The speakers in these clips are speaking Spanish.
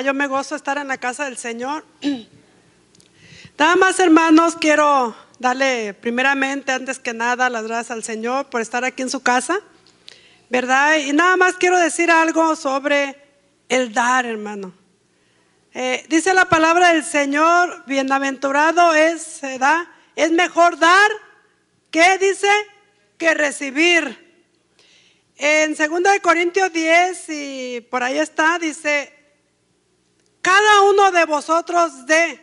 Yo me gozo estar en la casa del Señor. Nada más, hermanos, quiero darle primeramente, antes que nada, las gracias al Señor por estar aquí en su casa, ¿verdad? Y nada más quiero decir algo sobre el dar, hermano. Eh, dice la palabra del Señor, bienaventurado es, da, Es mejor dar que dice que recibir. En 2 Corintios 10, y por ahí está, dice, cada uno de vosotros dé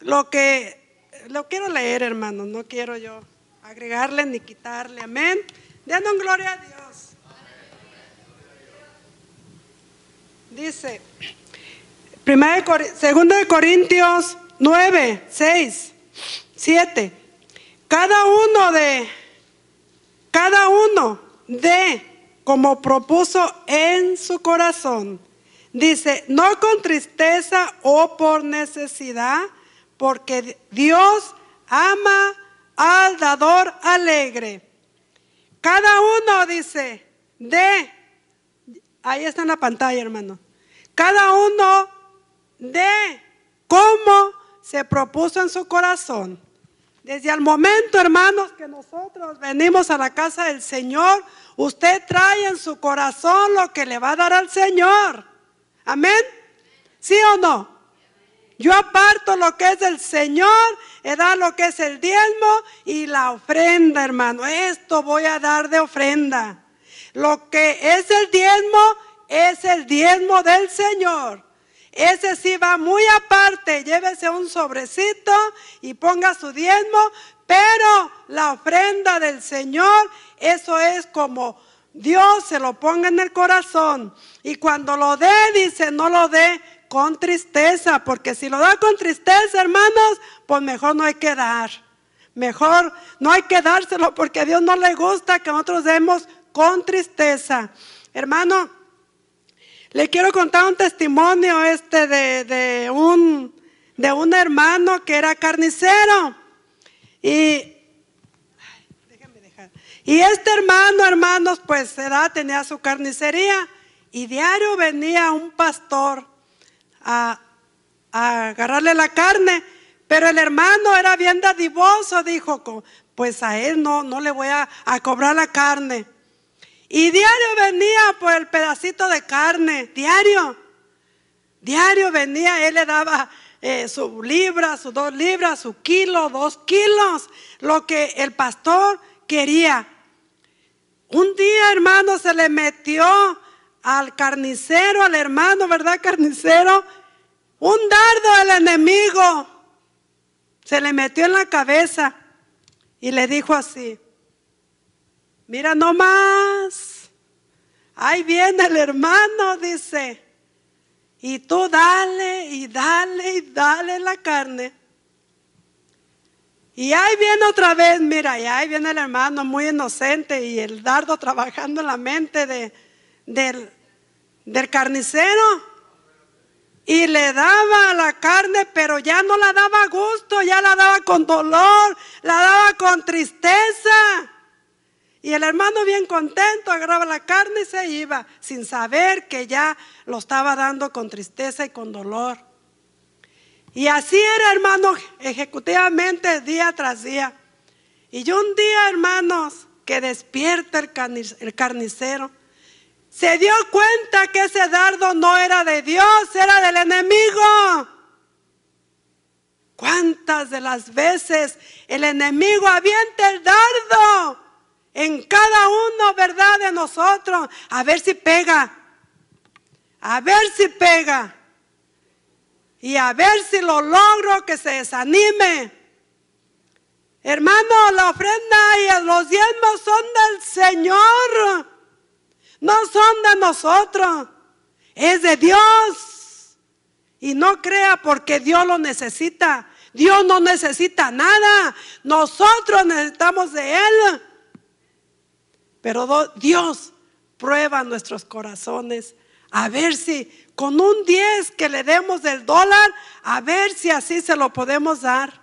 lo que lo quiero leer, hermano, no quiero yo agregarle ni quitarle. Amén. Dando gloria a Dios. Dice, 2 de Corintios 9, 6, 7. Cada uno de, cada uno de, como propuso en su corazón Dice, no con tristeza o por necesidad, porque Dios ama al dador alegre. Cada uno dice, de, ahí está en la pantalla hermano, cada uno de cómo se propuso en su corazón. Desde el momento, hermanos, que nosotros venimos a la casa del Señor, usted trae en su corazón lo que le va a dar al Señor. Amén. ¿Sí o no? Yo aparto lo que es el Señor, he dado lo que es el diezmo y la ofrenda, hermano. Esto voy a dar de ofrenda. Lo que es el diezmo es el diezmo del Señor. Ese sí va muy aparte. Llévese un sobrecito y ponga su diezmo. Pero la ofrenda del Señor, eso es como Dios se lo ponga en el corazón. Y cuando lo dé, dice, no lo dé con tristeza, porque si lo da con tristeza, hermanos, pues mejor no hay que dar. Mejor no hay que dárselo porque a Dios no le gusta que nosotros demos con tristeza. Hermano, le quiero contar un testimonio este de, de un, de un hermano que era carnicero. Y y este hermano, hermanos, pues edad tenía su carnicería y diario venía un pastor a, agarrarle la carne, pero el hermano era bien dadivoso, dijo, pues a él no, no le voy a, cobrar la carne. Y diario venía por el pedacito de carne, diario. Diario venía, él le daba eh, su libra, su dos libras, su kilo, dos kilos, lo que el pastor quería. Un día, hermano, se le metió al carnicero, al hermano, ¿verdad, carnicero? Un dardo del enemigo. Se le metió en la cabeza y le dijo así, mira nomás, ahí viene el hermano, dice, y tú dale y dale y dale la carne. Y ahí viene otra vez, mira, y ahí viene el hermano muy inocente y el dardo trabajando en la mente del, del carnicero. Y le daba la carne, pero ya no la daba a gusto, ya la daba con dolor, la daba con tristeza. Y el hermano bien contento agarraba la carne y se iba, sin saber que ya lo estaba dando con tristeza y con dolor. Y así era, hermano, ejecutivamente día tras día. Y yo un día, hermanos, que despierta el, el carnicero, se dio cuenta que ese dardo no era de Dios, era del enemigo. ¿Cuántas de las veces el enemigo avienta el dardo en cada uno, verdad, de nosotros? A ver si pega. A ver si pega y a ver si lo logro que se desanime. Hermano, la ofrenda y los diezmos son del Señor, no son de nosotros, es de Dios. Y no crea porque Dios lo necesita. Dios no necesita nada, nosotros necesitamos de Él. Pero Dios prueba nuestros corazones a ver si con un 10 que le demos del dólar, a ver si así se lo podemos dar.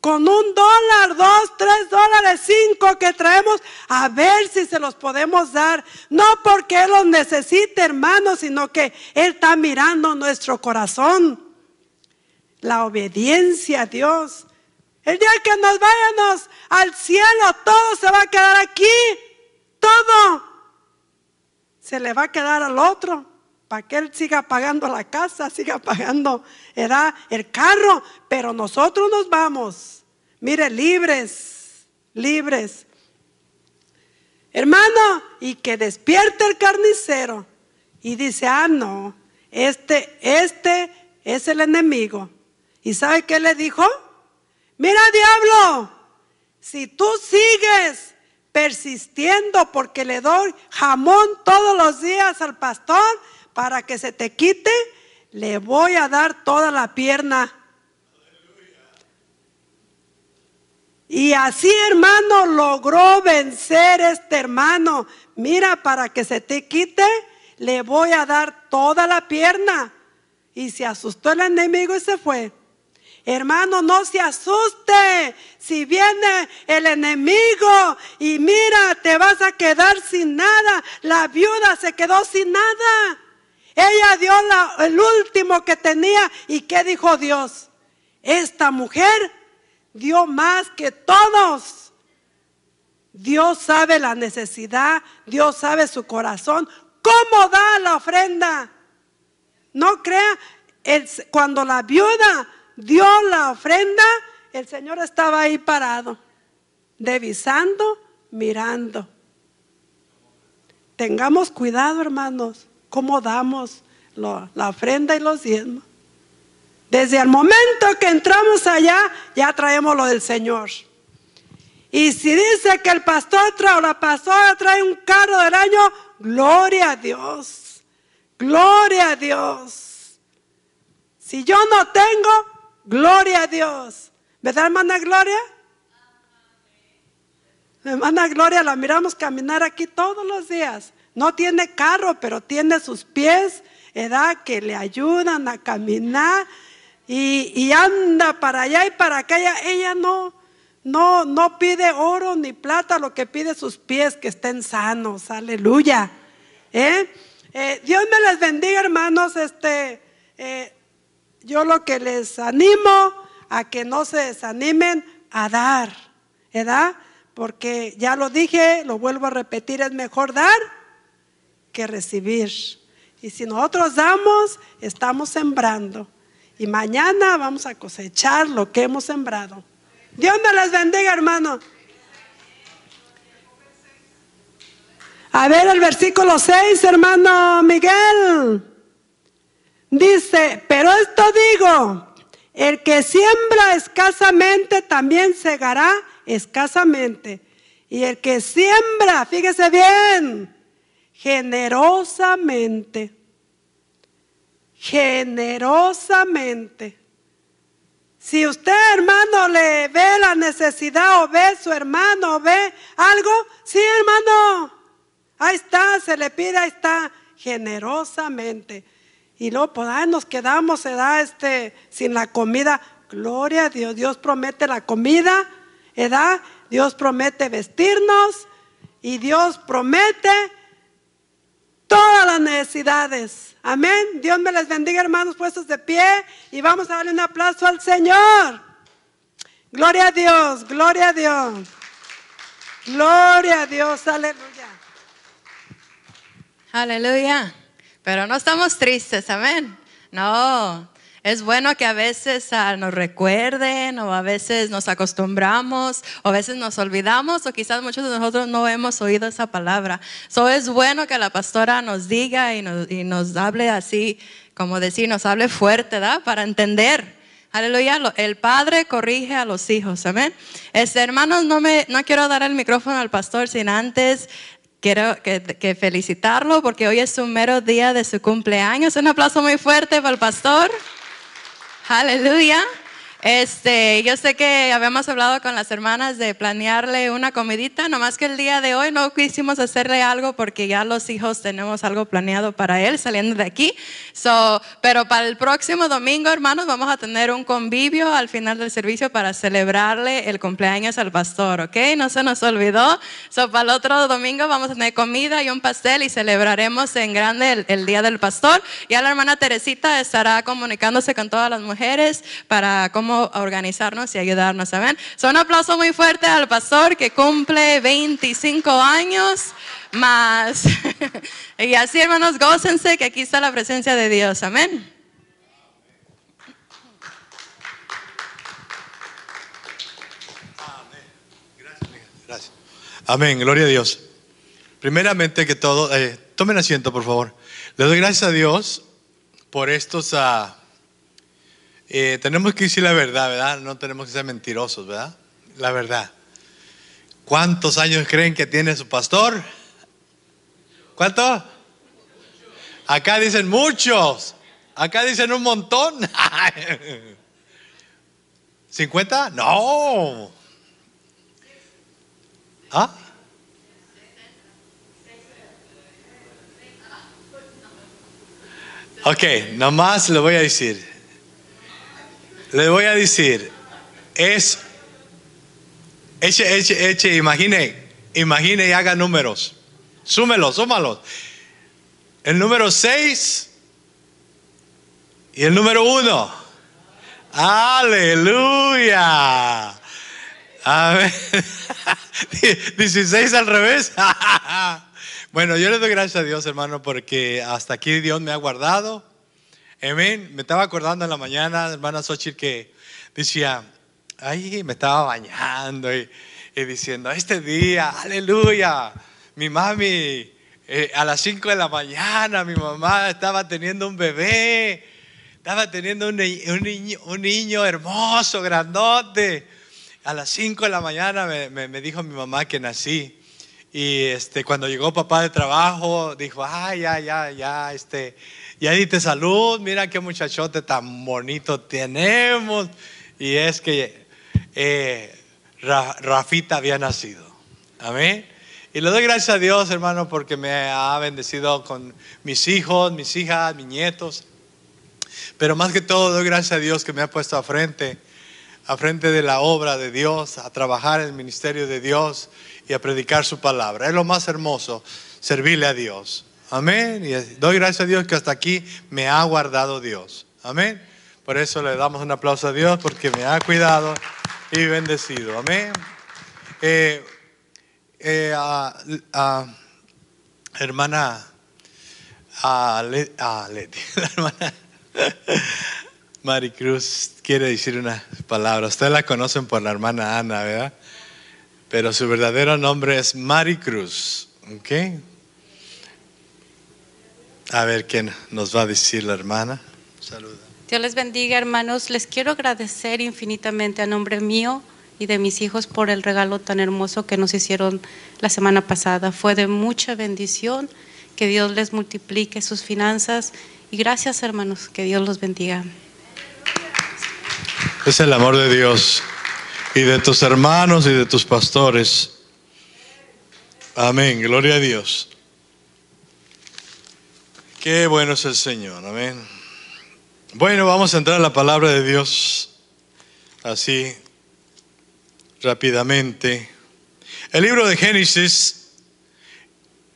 Con un dólar, dos, tres dólares, cinco que traemos, a ver si se los podemos dar. No porque Él los necesite, hermano, sino que Él está mirando nuestro corazón. La obediencia a Dios. El día que nos vayamos al cielo, todo se va a quedar aquí. Todo. Se le va a quedar al otro para que él siga pagando la casa, siga pagando era el carro, pero nosotros nos vamos, mire, libres, libres. Hermano, y que despierte el carnicero y dice, ah, no, este, este es el enemigo. ¿Y sabe qué le dijo? Mira, diablo, si tú sigues persistiendo porque le doy jamón todos los días al pastor, para que se te quite, le voy a dar toda la pierna. Y así, hermano, logró vencer este hermano. Mira, para que se te quite, le voy a dar toda la pierna. Y se asustó el enemigo y se fue. Hermano, no se asuste. Si viene el enemigo y mira, te vas a quedar sin nada. La viuda se quedó sin nada. Ella dio el último que tenía y ¿qué dijo Dios? Esta mujer dio más que todos. Dios sabe la necesidad, Dios sabe su corazón, cómo da la ofrenda. No crea, cuando la viuda dio la ofrenda, el Señor estaba ahí parado, Devisando, mirando. Tengamos cuidado, hermanos cómo damos la ofrenda y los diezmos. Desde el momento que entramos allá, ya traemos lo del Señor. Y si dice que el pastor trae, o la pastora trae un carro del año, gloria a Dios. Gloria a Dios. Si yo no tengo, gloria a Dios. ¿Verdad, hermana Gloria? hermana Gloria la miramos caminar aquí todos los días. No tiene carro, pero tiene sus pies, edad que le ayudan a caminar y, anda para allá y para acá. Ella, no, no, no pide oro ni plata, lo que pide sus pies que estén sanos. Aleluya. ¿Eh? eh Dios me les bendiga, hermanos. Este, eh, yo lo que les animo a que no se desanimen a dar, ¿verdad? Porque ya lo dije, lo vuelvo a repetir, es mejor dar que recibir. Y si nosotros damos, estamos sembrando. Y mañana vamos a cosechar lo que hemos sembrado. Dios me les bendiga, hermano. A ver el versículo 6, hermano Miguel. Dice, pero esto digo, el que siembra escasamente también segará escasamente. Y el que siembra, fíjese bien, generosamente, generosamente. Si usted, hermano, le ve la necesidad o ve su hermano, o ve algo, sí, hermano, ahí está, se le pide, ahí está, generosamente. Y luego, podamos, pues, nos quedamos, se da este, sin la comida. Gloria a Dios, Dios promete la comida, ¿edad? Dios promete vestirnos y Dios promete Amén. Dios me les bendiga, hermanos, puestos de pie. Y vamos a darle un aplauso al Señor. Gloria a Dios, gloria a Dios. Gloria a Dios, aleluya. Aleluya. Pero no estamos tristes, amén. No, es bueno que a veces ah, nos recuerden o a veces nos acostumbramos o a veces nos olvidamos o quizás muchos de nosotros no hemos oído esa palabra. So es bueno que la pastora nos diga y nos, hable así, como decir, nos hable fuerte, ¿da? Para entender. Aleluya, el padre corrige a los hijos, amén. Este, hermanos, no, me, no quiero dar el micrófono al pastor sin antes quiero que, felicitarlo porque hoy es un mero día de su cumpleaños. Un aplauso muy fuerte para el pastor. Hallelujah. Este, yo sé que habíamos hablado con las hermanas de planearle una comidita, nomás que el día de hoy no quisimos hacerle algo porque ya los hijos tenemos algo planeado para él saliendo de aquí. So, pero para el próximo domingo, hermanos, vamos a tener un convivio al final del servicio para celebrarle el cumpleaños al pastor, ¿ok? No se nos olvidó. So, para el otro domingo vamos a tener comida y un pastel y celebraremos en grande el, el día del pastor. Ya la hermana Teresita estará comunicándose con todas las mujeres para cómo a organizarnos y ayudarnos, amén So, un aplauso muy fuerte al pastor que cumple 25 años más. y así, hermanos, gócense que aquí está la presencia de Dios, amén. Gracias. Amén, gloria a Dios. Primeramente que todo, eh, tomen asiento por favor. Le doy gracias a Dios por estos a ah, eh, tenemos que decir la verdad, ¿verdad? No tenemos que ser mentirosos, ¿verdad? La verdad. ¿Cuántos años creen que tiene su pastor? ¿cuántos? Acá dicen muchos. Acá dicen un montón. ¿50? No. ¿Ah? Ok, nomás lo voy a decir. Le voy a decir, es, eche, eche, eche, imagine, imagine y haga números. Súmelos, súmalos. El número 6 y el número 1. Aleluya. Amén. 16 al revés. bueno, yo le doy gracias a Dios, hermano, porque hasta aquí Dios me ha guardado. Amén. Me estaba acordando en la mañana, hermana Xochitl, que decía, ay, me estaba bañando y, diciendo, este día, aleluya, mi mami, eh, a las 5 de la mañana, mi mamá estaba teniendo un bebé, estaba teniendo un, niño, hermoso, grandote. A las 5 de la mañana me, me dijo mi mamá que nací. Y este, cuando llegó papá de trabajo, dijo, ah, ya, ya, ya, este, ya dite salud, mira qué muchachote tan bonito tenemos. Y es que eh, Rafita había nacido. Amén. Y le doy gracias a Dios, hermano, porque me ha bendecido con mis hijos, mis hijas, mis nietos. Pero más que todo, doy gracias a Dios que me ha puesto a frente, a frente de la obra de Dios, a trabajar en el ministerio de Dios y a predicar su palabra. Es lo más hermoso, servirle a Dios. Amén. Y doy gracias a Dios que hasta aquí me ha guardado Dios. Amén. Por eso le damos un aplauso a Dios porque me ha cuidado y bendecido. Amén. Eh, eh hermana, a la hermana Maricruz quiere decir una palabra Ustedes la conocen por la hermana Ana, ¿verdad? pero su verdadero nombre es Maricruz. ¿Ok? A ver quién nos va a decir la hermana. Saluda. Dios les bendiga, hermanos. Les quiero agradecer infinitamente a nombre mío y de mis hijos por el regalo tan hermoso que nos hicieron la semana pasada. Fue de mucha bendición. Que Dios les multiplique sus finanzas. Y gracias, hermanos. Que Dios los bendiga. Es el amor de Dios y de tus hermanos y de tus pastores. Amén, gloria a Dios. Qué bueno es el Señor, amén. Bueno, vamos a entrar en la palabra de Dios así rápidamente. El libro de Génesis,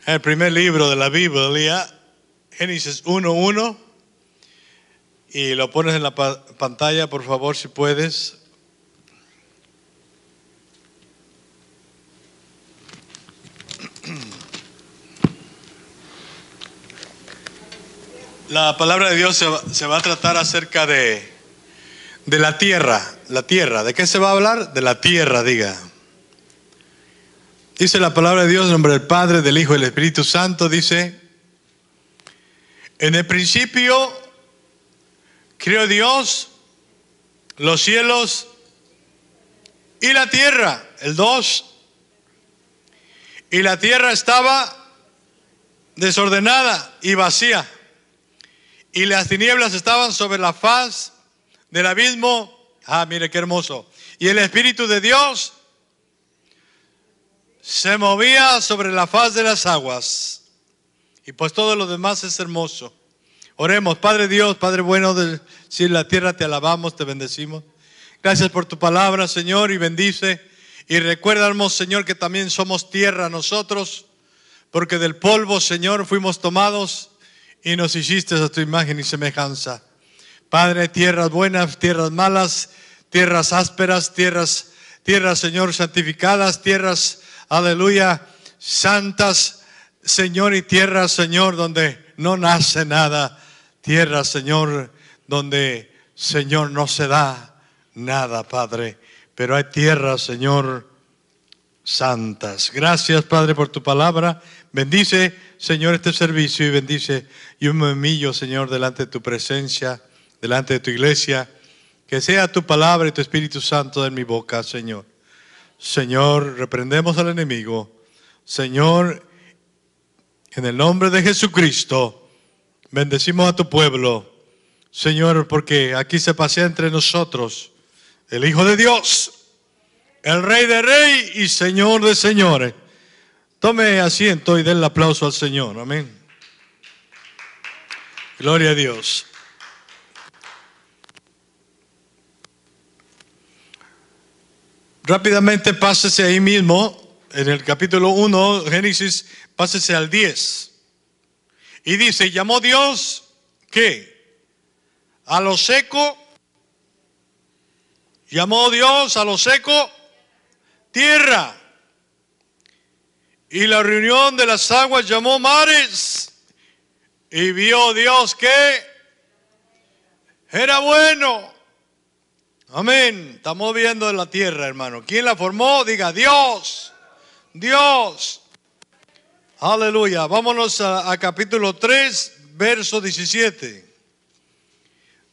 el primer libro de la Biblia, Génesis 1.1, y lo pones en la pantalla, por favor, si puedes. La palabra de Dios se va, a tratar acerca de, de, la tierra, la tierra. ¿De qué se va a hablar? De la tierra, diga. Dice la palabra de Dios en nombre del Padre, del Hijo y del Espíritu Santo. Dice, en el principio creó Dios los cielos y la tierra. El dos, Y la tierra estaba desordenada y vacía y las tinieblas estaban sobre la faz del abismo. Ah, mire qué hermoso. Y el Espíritu de Dios se movía sobre la faz de las aguas. Y pues todo lo demás es hermoso. Oremos, Padre Dios, Padre bueno de la tierra, te alabamos, te bendecimos. Gracias por tu palabra, Señor, y bendice. Y recuérdanos, Señor, que también somos tierra nosotros, porque del polvo, Señor, fuimos tomados y nos hiciste a tu imagen y semejanza. Padre, tierras buenas, tierras malas, tierras ásperas, tierras, tierras, Señor, santificadas, tierras, aleluya, santas, Señor, y tierras, Señor, donde no nace nada, tierras, Señor, donde, Señor, no se da nada, Padre, pero hay tierras, Señor, santas. Gracias, Padre, por tu palabra. Bendice, Señor, este servicio y bendice. y me humillo, Señor, delante de tu presencia, delante de tu iglesia. Que sea tu palabra y tu Espíritu Santo en mi boca, Señor. Señor, reprendemos al enemigo. Señor, en el nombre de Jesucristo, bendecimos a tu pueblo. Señor, porque aquí se pasea entre nosotros el Hijo de Dios, el Rey de Rey y Señor de Señores. Tome asiento y den el aplauso al Señor. Amén. Gloria a Dios. Rápidamente pásese ahí mismo, en el capítulo 1, Génesis, pásese al 10. Y dice, llamó Dios, ¿qué? A lo seco, llamó Dios a lo seco, tierra. Y la reunión de las aguas llamó mares. Y vio Dios que era bueno. Amén. Estamos viendo en la tierra, hermano. ¿Quién la formó? Diga Dios. Dios. Aleluya. Vámonos a, a capítulo 3, verso 17.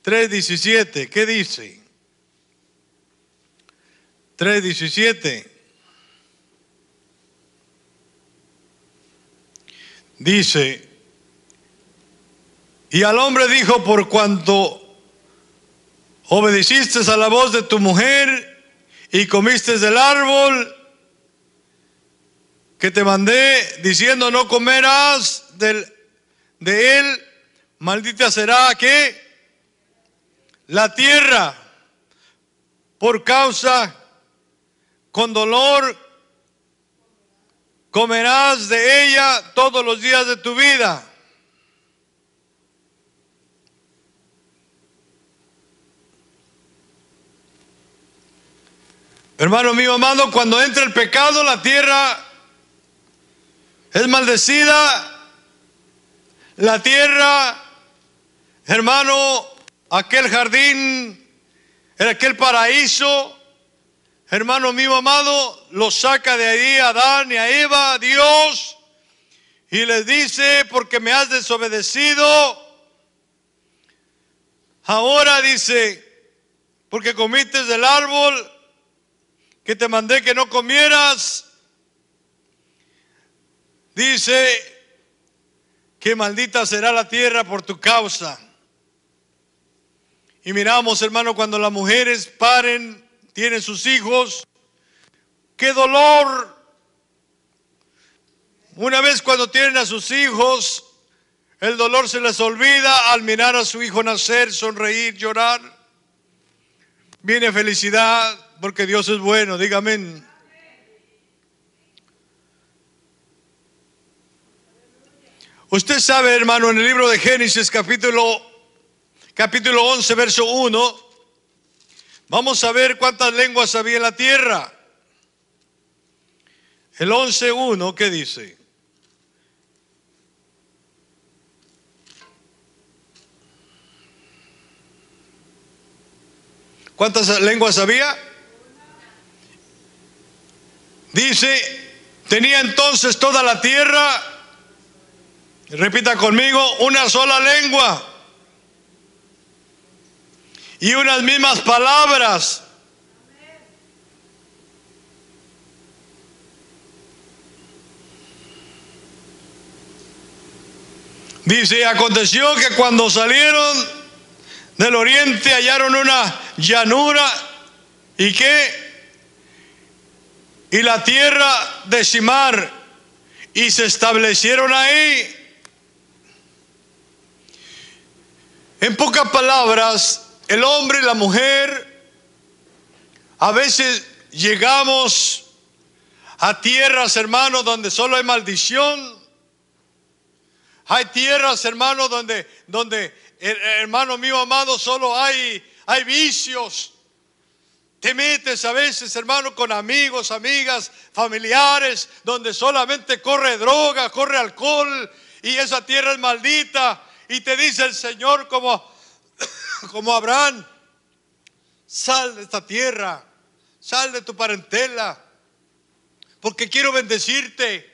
3, 17. ¿Qué dice? 3, 17. dice, y al hombre dijo, por cuanto obedeciste a la voz de tu mujer y comiste del árbol que te mandé, diciendo, no comerás del, de él, maldita será que la tierra por causa con dolor Comerás de ella todos los días de tu vida. Hermano mío amado, cuando entra el pecado, la tierra es maldecida. La tierra, hermano, aquel jardín, aquel paraíso, hermano mío amado, lo saca de ahí a Adán y a Eva, a Dios, y les dice, porque me has desobedecido, ahora dice, porque comiste del árbol que te mandé que no comieras, dice, que maldita será la tierra por tu causa. Y miramos, hermano, cuando las mujeres paren tienen sus hijos. ¡Qué dolor! Una vez cuando tienen a sus hijos, el dolor se les olvida al mirar a su hijo nacer, sonreír, llorar. Viene felicidad porque Dios es bueno, dígame. Usted sabe, hermano, en el libro de Génesis capítulo capítulo 11 verso 1 Vamos a ver cuántas lenguas había en la tierra. El 11.1, ¿qué dice? ¿Cuántas lenguas había? Dice, tenía entonces toda la tierra, repita conmigo, una sola lengua y unas mismas palabras. Dice, aconteció que cuando salieron del oriente hallaron una llanura y qué? Y la tierra de y se establecieron ahí. En pocas palabras, el hombre y la mujer, a veces llegamos a tierras, hermano donde solo hay maldición. Hay tierras, hermano donde, donde eh, eh, hermano mío amado, solo hay, hay vicios. Te metes a veces, hermano, con amigos, amigas, familiares, donde solamente corre droga, corre alcohol, y esa tierra es maldita. Y te dice el Señor como como Abraham, sal de esta tierra, sal de tu parentela, porque quiero bendecirte.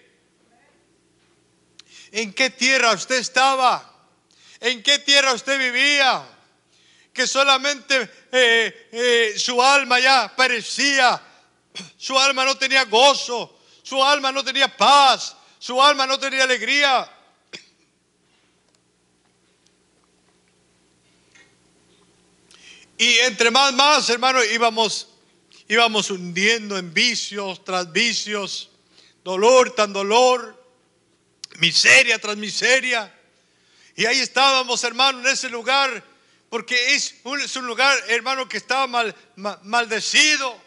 ¿En qué tierra usted estaba? ¿En qué tierra usted vivía? Que solamente eh, eh, su alma ya parecía, su alma no tenía gozo, su alma no tenía paz, su alma no tenía alegría. Y entre más, más, hermano, íbamos, íbamos hundiendo en vicios tras vicios, dolor tras dolor, miseria tras miseria. Y ahí estábamos, hermano, en ese lugar, porque es un, lugar, hermano, que estaba mal, maldecido.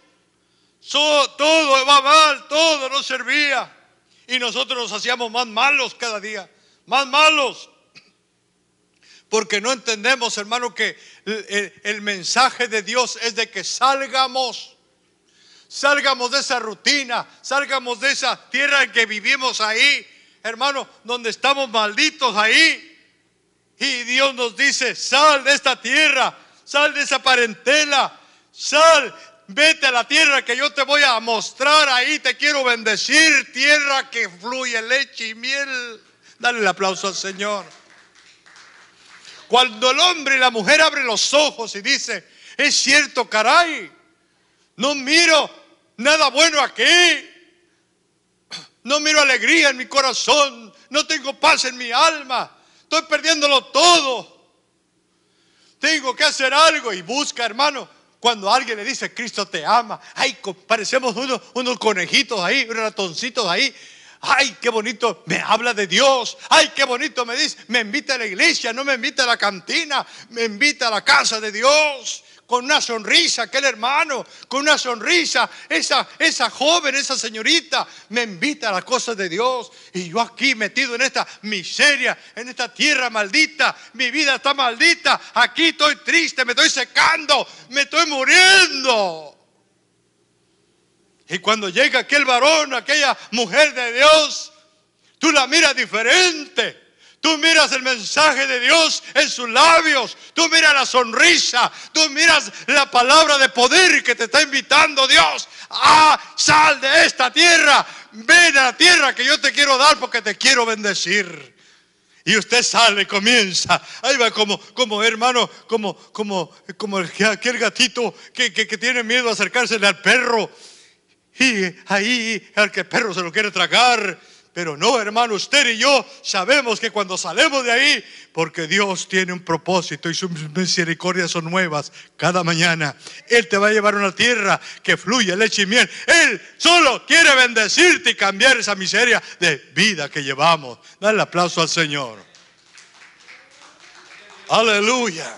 todo iba mal, todo no servía. Y nosotros nos hacíamos más malos cada día, más malos. Porque no entendemos, hermano, que el, mensaje de Dios es de que salgamos salgamos de esa rutina, salgamos de esa tierra en que vivimos ahí, hermano, donde estamos malditos ahí. Y Dios nos dice, sal de esta tierra, sal de esa parentela, sal, vete a la tierra que yo te voy a mostrar ahí, te quiero bendecir, tierra que fluye leche y miel. Dale el aplauso al Señor. Cuando el hombre y la mujer abren los ojos y dicen, es cierto, caray, no miro nada bueno aquí, no miro alegría en mi corazón, no tengo paz en mi alma, estoy perdiéndolo todo. Tengo que hacer algo y busca, hermano, cuando alguien le dice Cristo te ama, ay, parecemos unos, unos conejitos ahí, unos ratoncitos ahí, ay, qué bonito me habla de Dios, ay, qué bonito me dice, me invita a la iglesia, no me invita a la cantina, me invita a la casa de Dios. Con una sonrisa, aquel hermano, con una sonrisa, esa, esa joven, esa señorita, me invita a las cosas de Dios. Y yo aquí metido en esta miseria, en esta tierra maldita, mi vida está maldita, aquí estoy triste, me estoy secando, me estoy muriendo. Y cuando llega aquel varón, aquella mujer de Dios, tú la miras diferente. Tú miras el mensaje de Dios en sus labios. Tú miras la sonrisa. Tú miras la palabra de poder que te está invitando Dios. Ah, sal de esta tierra. Ven a la tierra que yo te quiero dar porque te quiero bendecir. Y usted sale, y comienza. Ahí va como, como hermano, como, como, como aquel gatito que, tiene miedo de acercársele al perro y ahí al que el perro se lo quiere tragar. Pero no, hermano, usted y yo sabemos que cuando salemos de ahí, porque Dios tiene un propósito y sus misericordias son nuevas cada mañana. Él te va a llevar a una tierra que fluye leche y miel. Él solo quiere bendecirte y cambiar esa miseria de vida que llevamos. Dale aplauso al Señor. Aleluya.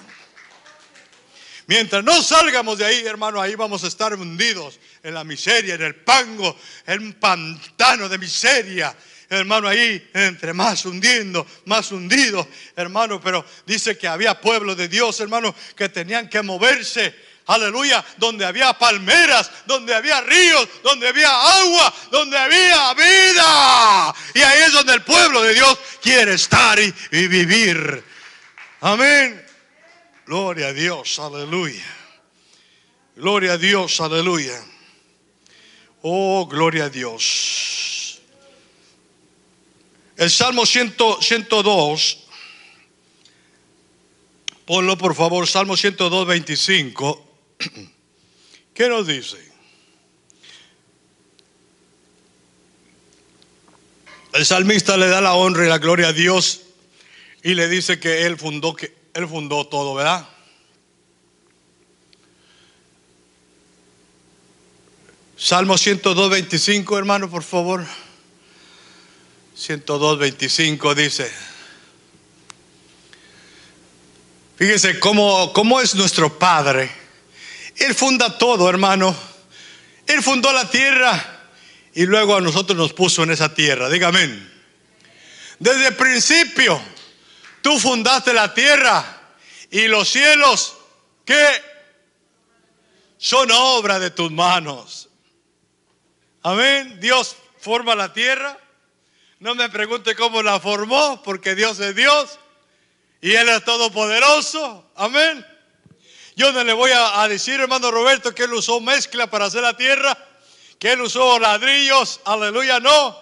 Mientras no salgamos de ahí, hermano, ahí vamos a estar hundidos en la miseria, en el pango, en un pantano de miseria. Hermano, ahí entre más hundiendo, más hundido, hermano, pero dice que había pueblo de Dios, hermano, que tenían que moverse, aleluya, donde había palmeras, donde había ríos, donde había agua, donde había vida. Y ahí es donde el pueblo de Dios quiere estar y, y vivir. Amén. Gloria a Dios, aleluya. Gloria a Dios, aleluya. Oh, gloria a Dios. El Salmo 102, ponlo por favor, Salmo 102, 25. ¿Qué nos dice? El salmista le da la honra y la gloria a Dios y le dice que él fundó, que él fundó todo, ¿verdad? Salmo 102, hermano, por favor. 102, dice. Fíjese cómo, cómo es nuestro Padre. Él funda todo, hermano. Él fundó la tierra y luego a nosotros nos puso en esa tierra. Dígame. Desde el principio, tú fundaste la tierra y los cielos que son obra de tus manos. Amén. Dios forma la tierra. No me pregunte cómo la formó, porque Dios es Dios y Él es todopoderoso. Amén. Yo no le voy a, a, decir, hermano Roberto, que Él usó mezcla para hacer la tierra, que Él usó ladrillos. Aleluya, no.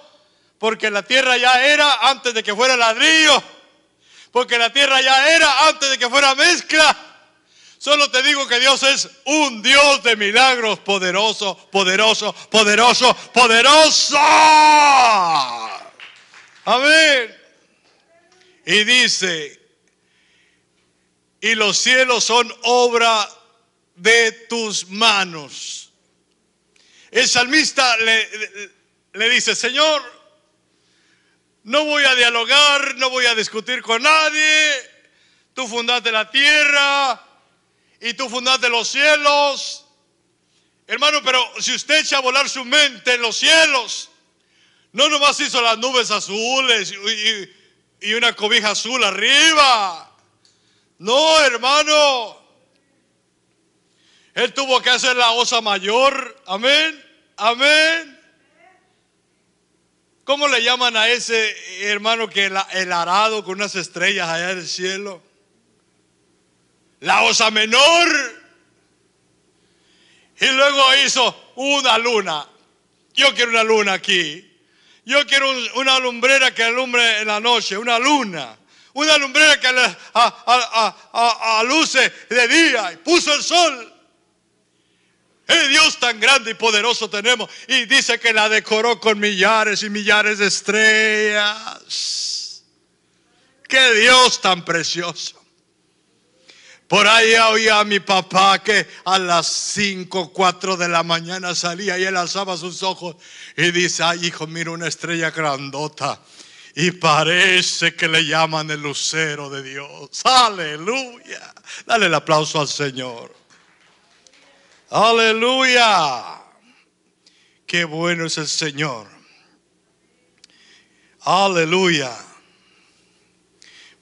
Porque la tierra ya era antes de que fuera ladrillo. Porque la tierra ya era antes de que fuera mezcla. Solo te digo que Dios es un Dios de milagros poderoso, poderoso, poderoso, poderoso. Amén. Y dice, y los cielos son obra de tus manos. El salmista le, le dice, Señor, no voy a dialogar, no voy a discutir con nadie. Tú fundaste la tierra, y tú fundaste los cielos. Hermano, pero si usted echa a volar su mente en los cielos, no nomás hizo las nubes azules y, una cobija azul arriba. No, hermano. Él tuvo que hacer la osa mayor. Amén. Amén. ¿Cómo le llaman a ese hermano que el, arado con unas estrellas allá del cielo? la osa menor. Y luego hizo una luna. Yo quiero una luna aquí. Yo quiero una lumbrera que alumbre en la noche, una luna. Una lumbrera que a, luce de día y puso el sol. El ¡Eh, Dios tan grande y poderoso tenemos. Y dice que la decoró con millares y millares de estrellas. Qué Dios tan precioso. Por ahí oía a mi papá que a las 5, 4 de la mañana salía y él alzaba sus ojos y dice, ay hijo, mira una estrella grandota. Y parece que le llaman el lucero de Dios. Aleluya. Dale el aplauso al Señor. Aleluya. Qué bueno es el Señor. Aleluya.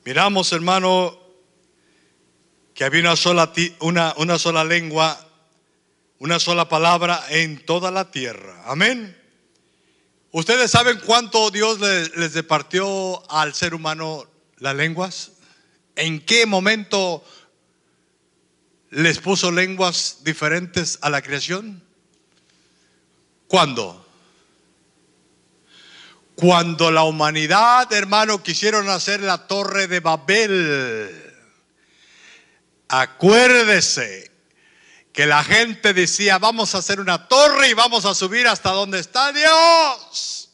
Miramos, hermano, que había una sola, una, una sola lengua, una sola palabra en toda la tierra. Amén. ¿Ustedes saben cuánto Dios les, les departió al ser humano las lenguas? ¿En qué momento les puso lenguas diferentes a la creación? ¿Cuándo? Cuando la humanidad, hermano, quisieron hacer la torre de Babel. Acuérdese que la gente decía, vamos a hacer una torre y vamos a subir hasta donde está Dios.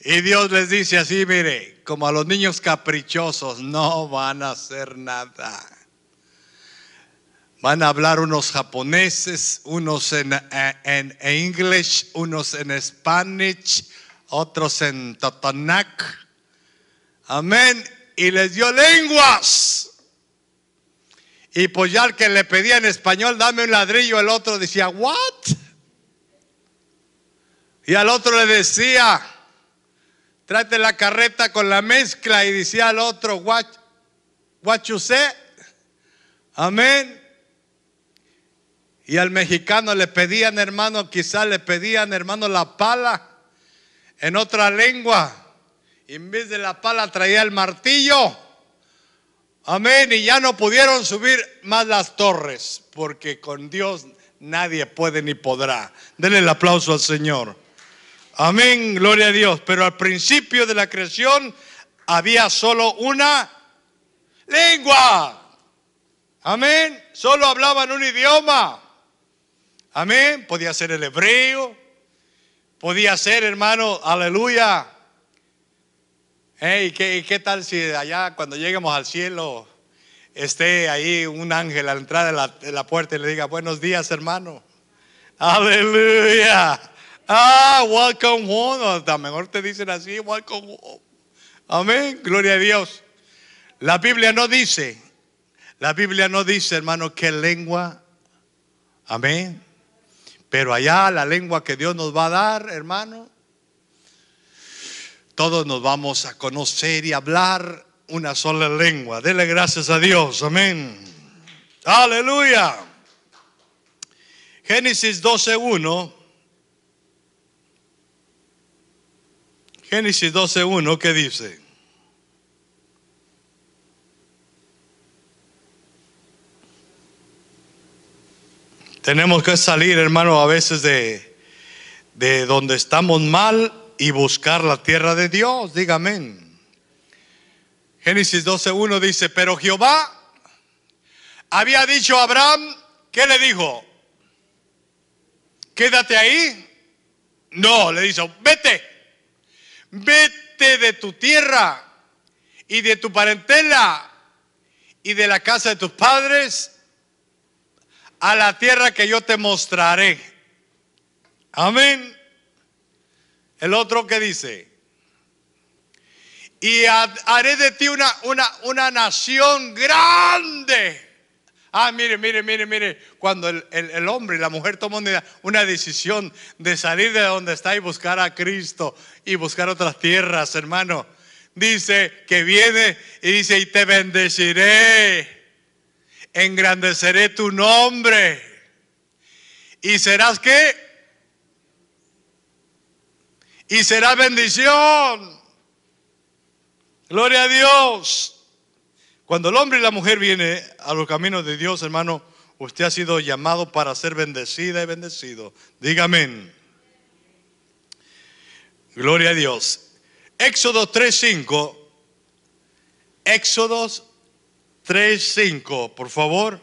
Y Dios les dice así, mire, como a los niños caprichosos, no van a hacer nada. Van a hablar unos japoneses, unos en, eh, en, unos en Spanish, otros en Tatanac. Amén. Y les dio lenguas y pues ya que le pedía en español, dame un ladrillo, el otro decía, ¿what? Y al otro le decía, tráete la carreta con la mezcla. Y decía al otro, what, what you say? Amén. Y al mexicano le pedían, hermano, quizás le pedían, hermano, la pala en otra lengua. en vez de la pala traía el martillo. Amén. Y ya no pudieron subir más las torres, porque con Dios nadie puede ni podrá. Denle el aplauso al Señor. Amén, gloria a Dios. Pero al principio de la creación había solo una lengua. Amén. Solo hablaban un idioma. Amén. Podía ser el hebreo. Podía ser, hermano, aleluya, ¿Y ¿qué, tal si allá cuando lleguemos al cielo esté ahí un ángel a la entrada de la, puerta y le diga, buenos días hermano? Aleluya. Ah, welcome home. mejor te dicen así, welcome home. Amén, gloria a Dios. La Biblia no dice, la Biblia no dice, hermano, qué lengua. Amén. Pero allá la lengua que Dios nos va a dar, hermano, todos nos vamos a conocer y hablar una sola lengua. Dele gracias a Dios. Amén. Aleluya. Génesis 12.1. Génesis 12.1, ¿qué dice? Tenemos que salir, hermano, a veces de, de donde estamos mal y buscar la tierra de Dios. Dígame. Génesis 12.1 dice, pero Jehová había dicho a Abraham, ¿qué le dijo? Quédate ahí. No, le dijo, vete, vete de tu tierra y de tu parentela y de la casa de tus padres a la tierra que yo te mostraré. Amén. El otro que dice, y haré de ti una, una, una nación grande. Ah, mire, mire, mire, mire, cuando el, hombre y la mujer toman una, una, decisión de salir de donde está y buscar a Cristo y buscar otras tierras, hermano, dice que viene y dice, y te bendeciré, engrandeceré tu nombre. ¿Y serás que y será bendición. Gloria a Dios. Cuando el hombre y la mujer vienen a los caminos de Dios, hermano, usted ha sido llamado para ser bendecida y bendecido. Dígame. Gloria a Dios. Éxodo 3.5. éxodo 3.5, por favor.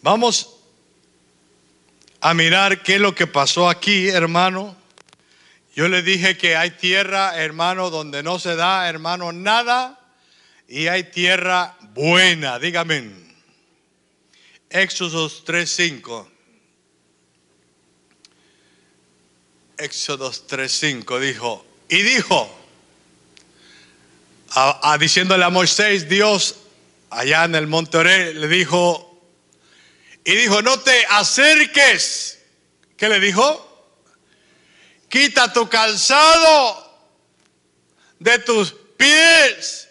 Vamos a mirar qué es lo que pasó aquí, hermano. Yo le dije que hay tierra, hermano, donde no se da, hermano, nada. Y hay tierra buena, dígame. Éxodo 3.5. Éxodo 3.5 dijo, y dijo, a, diciéndole a Moisés, Dios, allá en el monte Oré, le dijo, y dijo, no te acerques. ¿Qué le dijo? Quita tu calzado de tus pies.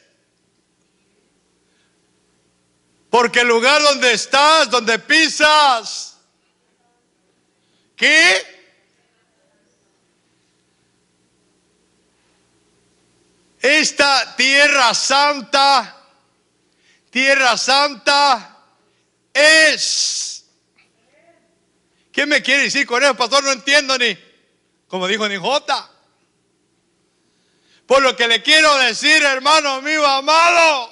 Porque el lugar donde estás, donde pisas, ¿qué? Esta tierra santa, tierra santa, es. ¿Qué me quiere decir con eso, pastor? No entiendo ni, como dijo ni Jota. Por lo que le quiero decir, hermano mío amado,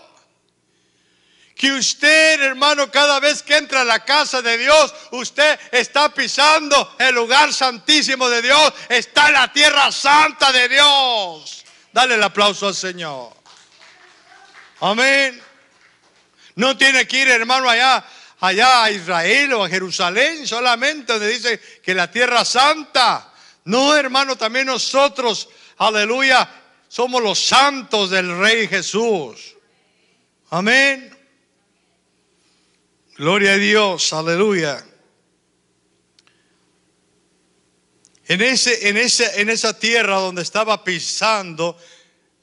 que usted, hermano, cada vez que entra a la casa de Dios, usted está pisando el lugar santísimo de Dios, está en la tierra santa de Dios. Dale el aplauso al Señor. Amén. No tiene que ir, hermano, allá allá a Israel o a Jerusalén solamente, donde dice que la tierra santa. No, hermano, también nosotros, aleluya, somos los santos del Rey Jesús. Amén. Gloria a Dios, aleluya. En, ese, en, en esa tierra donde estaba pisando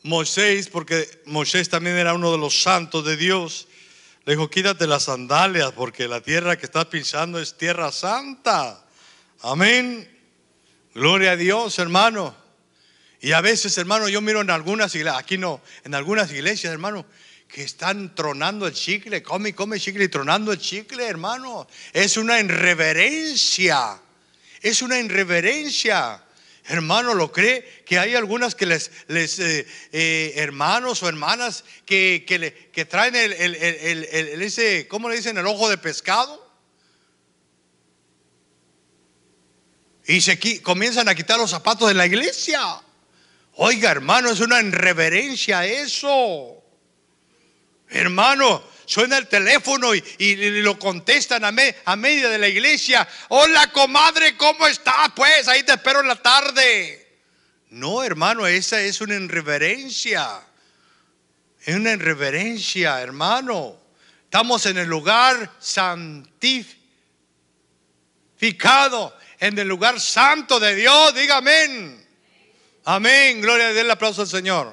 Moisés, porque Moisés también era uno de los santos de Dios, le dijo, quítate las sandalias porque la tierra que estás pinchando es tierra santa. Amén. Gloria a Dios, hermano. Y a veces, hermano, yo miro en algunas iglesias, aquí no, en algunas iglesias, hermano, que están tronando el chicle, come, come chicle y tronando el chicle, hermano. Es una irreverencia. Es una irreverencia. Hermano, ¿lo cree? Que hay algunas que les, eh, eh, hermanos o hermanas que, traen el, ese, ¿cómo le dicen? El ojo de pescado. Y se comienzan a quitar los zapatos de la iglesia. Oiga, hermano, es una irreverencia eso. Hermano, suena el teléfono y, lo contestan a, a media de la iglesia. Hola comadre, ¿cómo estás? Pues ahí te espero en la tarde. No, hermano, esa es una irreverencia. Es una irreverencia, hermano. Estamos en el lugar santificado, en el lugar santo de Dios. Diga amén. Amén. Gloria a Dios. El aplauso al Señor.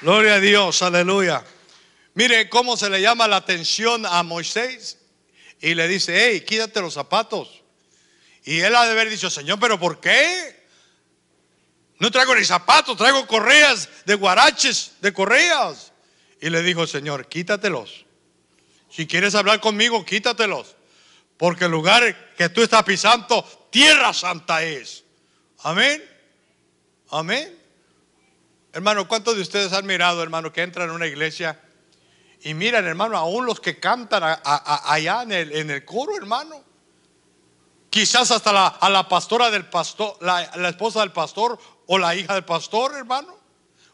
Gloria a Dios. Aleluya mire cómo se le llama la atención a Moisés y le dice, hey, quítate los zapatos. Y él ha de haber dicho, Señor, pero ¿por qué? No traigo ni zapatos, traigo correas de guaraches, de correas. Y le dijo, Señor, quítatelos. Si quieres hablar conmigo, quítatelos. Porque el lugar que tú estás pisando, tierra santa es. Amén. Amén. Hermano, ¿cuántos de ustedes han mirado, hermano, que entran en una iglesia y miren, hermano, aún los que cantan allá en el, coro, hermano. Quizás hasta la, a la pastora del pastor, la, esposa del pastor o la hija del pastor, hermano.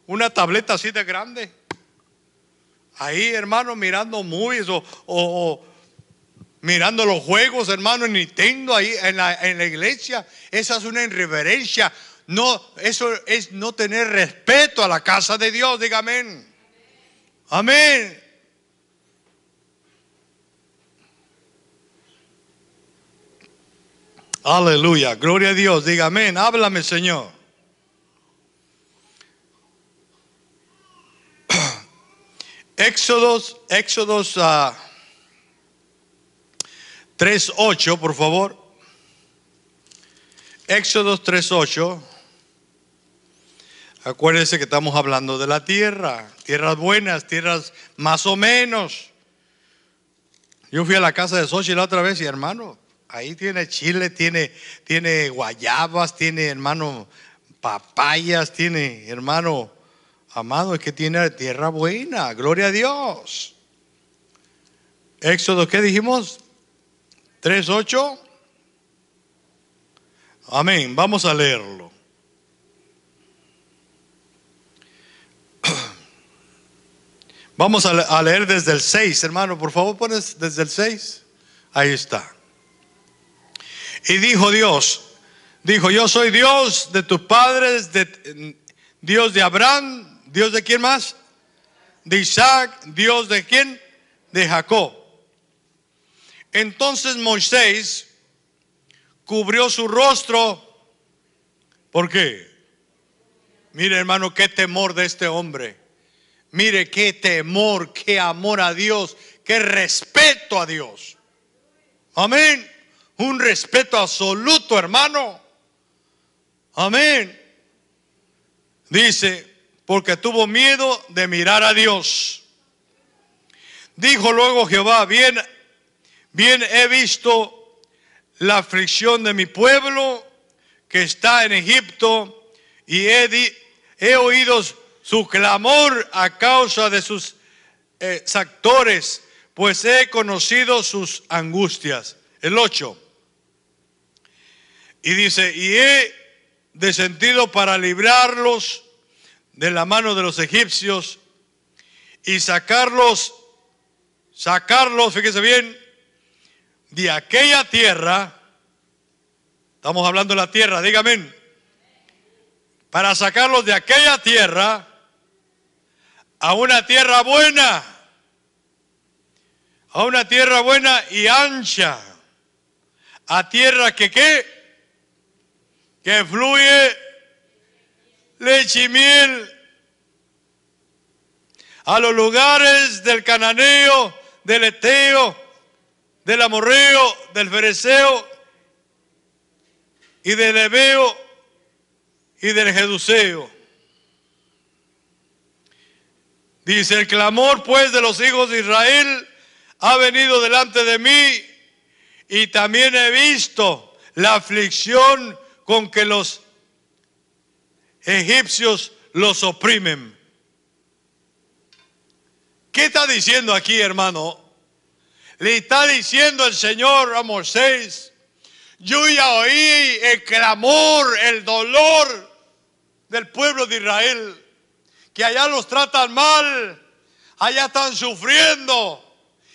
Una tableta así de grande. Ahí, hermano, mirando movies o, mirando los juegos, hermano, en Nintendo, ahí en la, iglesia. Esa es una irreverencia. No, eso es no tener respeto a la casa de Dios, dígame. Amén. Aleluya, gloria a Dios. Diga amén, háblame Señor. Éxodos, Éxodos 3.8, ah, por favor. Éxodos 3.8. Acuérdense que estamos hablando de la tierra, tierras buenas, tierras más o menos. Yo fui a la casa de Sochi la otra vez y hermano, Ahí tiene chile, tiene, tiene guayabas, tiene hermano papayas, tiene hermano amado, es que tiene tierra buena, gloria a Dios. Éxodo, ¿qué dijimos? ocho Amén, vamos a leerlo. Vamos a leer desde el 6, hermano, por favor, pones desde el 6. Ahí está. Y dijo Dios, dijo, yo soy Dios de tus padres, de, Dios de Abraham, Dios de quién más? De Isaac, Dios de quién? De Jacob. Entonces Moisés cubrió su rostro. ¿Por qué? Mire hermano, qué temor de este hombre. Mire qué temor, qué amor a Dios, qué respeto a Dios. Amén un respeto absoluto, hermano. Amén. Dice, porque tuvo miedo de mirar a Dios. Dijo luego Jehová, bien, bien he visto la aflicción de mi pueblo que está en Egipto y he, oído su clamor a causa de sus actores, eh, pues he conocido sus angustias. El 8. Y dice, y he sentido para librarlos de la mano de los egipcios y sacarlos, sacarlos, fíjese bien, de aquella tierra, estamos hablando de la tierra, dígame, para sacarlos de aquella tierra a una tierra buena, a una tierra buena y ancha, a tierra que qué, que fluye leche y miel a los lugares del cananeo, del eteo, del amorreo, del fereceo y del hebeo, y del jeduseo. Dice, el clamor pues de los hijos de Israel ha venido delante de mí y también he visto la aflicción con que los egipcios los oprimen. ¿Qué está diciendo aquí, hermano? Le está diciendo el Señor a Moisés, yo ya oí el clamor, el dolor del pueblo de Israel, que allá los tratan mal, allá están sufriendo.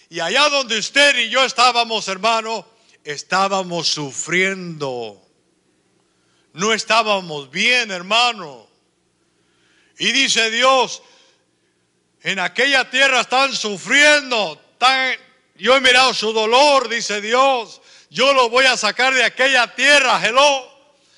Y allá donde usted y yo estábamos, hermano, estábamos sufriendo. No estábamos bien, hermano. Y dice Dios, en aquella tierra están sufriendo, yo he mirado su dolor, dice Dios, yo lo voy a sacar de aquella tierra, hello,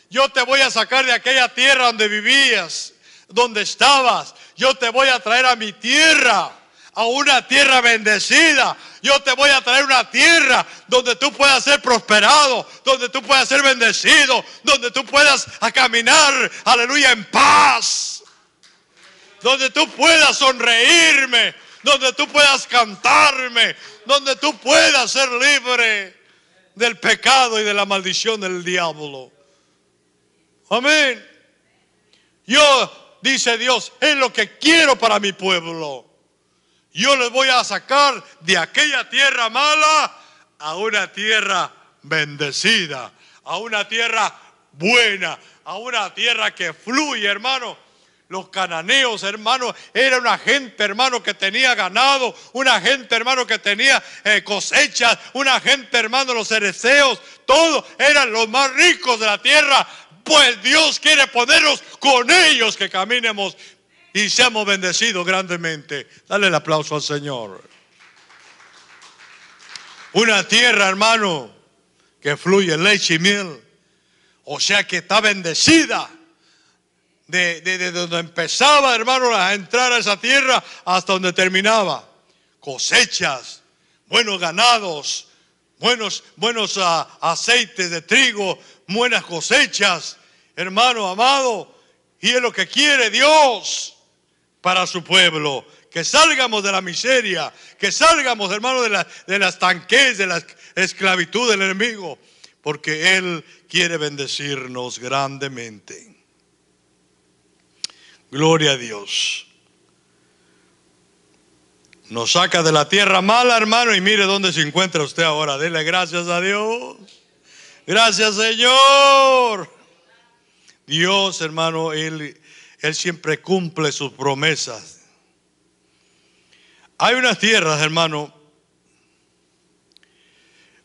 yo te voy a sacar de aquella tierra donde vivías, donde estabas, yo te voy a traer a mi tierra, a una tierra bendecida, yo te voy a traer una tierra donde tú puedas ser prosperado, donde tú puedas ser bendecido, donde tú puedas caminar, aleluya, en paz. Donde tú puedas sonreírme, donde tú puedas cantarme, donde tú puedas ser libre del pecado y de la maldición del diablo. Amén. Yo, dice Dios, es lo que quiero para mi pueblo. Yo les voy a sacar de aquella tierra mala a una tierra bendecida, a una tierra buena, a una tierra que fluye, hermano. Los cananeos, hermano, era una gente, hermano, que tenía ganado, una gente, hermano, que tenía eh, cosechas, una gente, hermano, los cereceos, todos eran los más ricos de la tierra. Pues Dios quiere ponernos con ellos que caminemos y seamos bendecidos grandemente. Dale el aplauso al Señor. Una tierra, hermano, que fluye leche y miel. O sea que está bendecida. ...desde donde empezaba, hermano, a entrar a esa tierra hasta donde terminaba. Cosechas, buenos ganados, buenos, buenos ah, aceites de trigo, buenas cosechas, hermano amado. Y es lo que quiere Dios para su pueblo. Que salgamos de la miseria, que salgamos, hermano, de, la, de las tanques, de la esclavitud del enemigo, porque Él quiere bendecirnos grandemente. Gloria a Dios. Nos saca de la tierra mala, hermano, y mire dónde se encuentra usted ahora. Dele gracias a Dios. Gracias, Señor. Dios, hermano, Él él siempre cumple sus promesas. Hay unas tierras, hermano.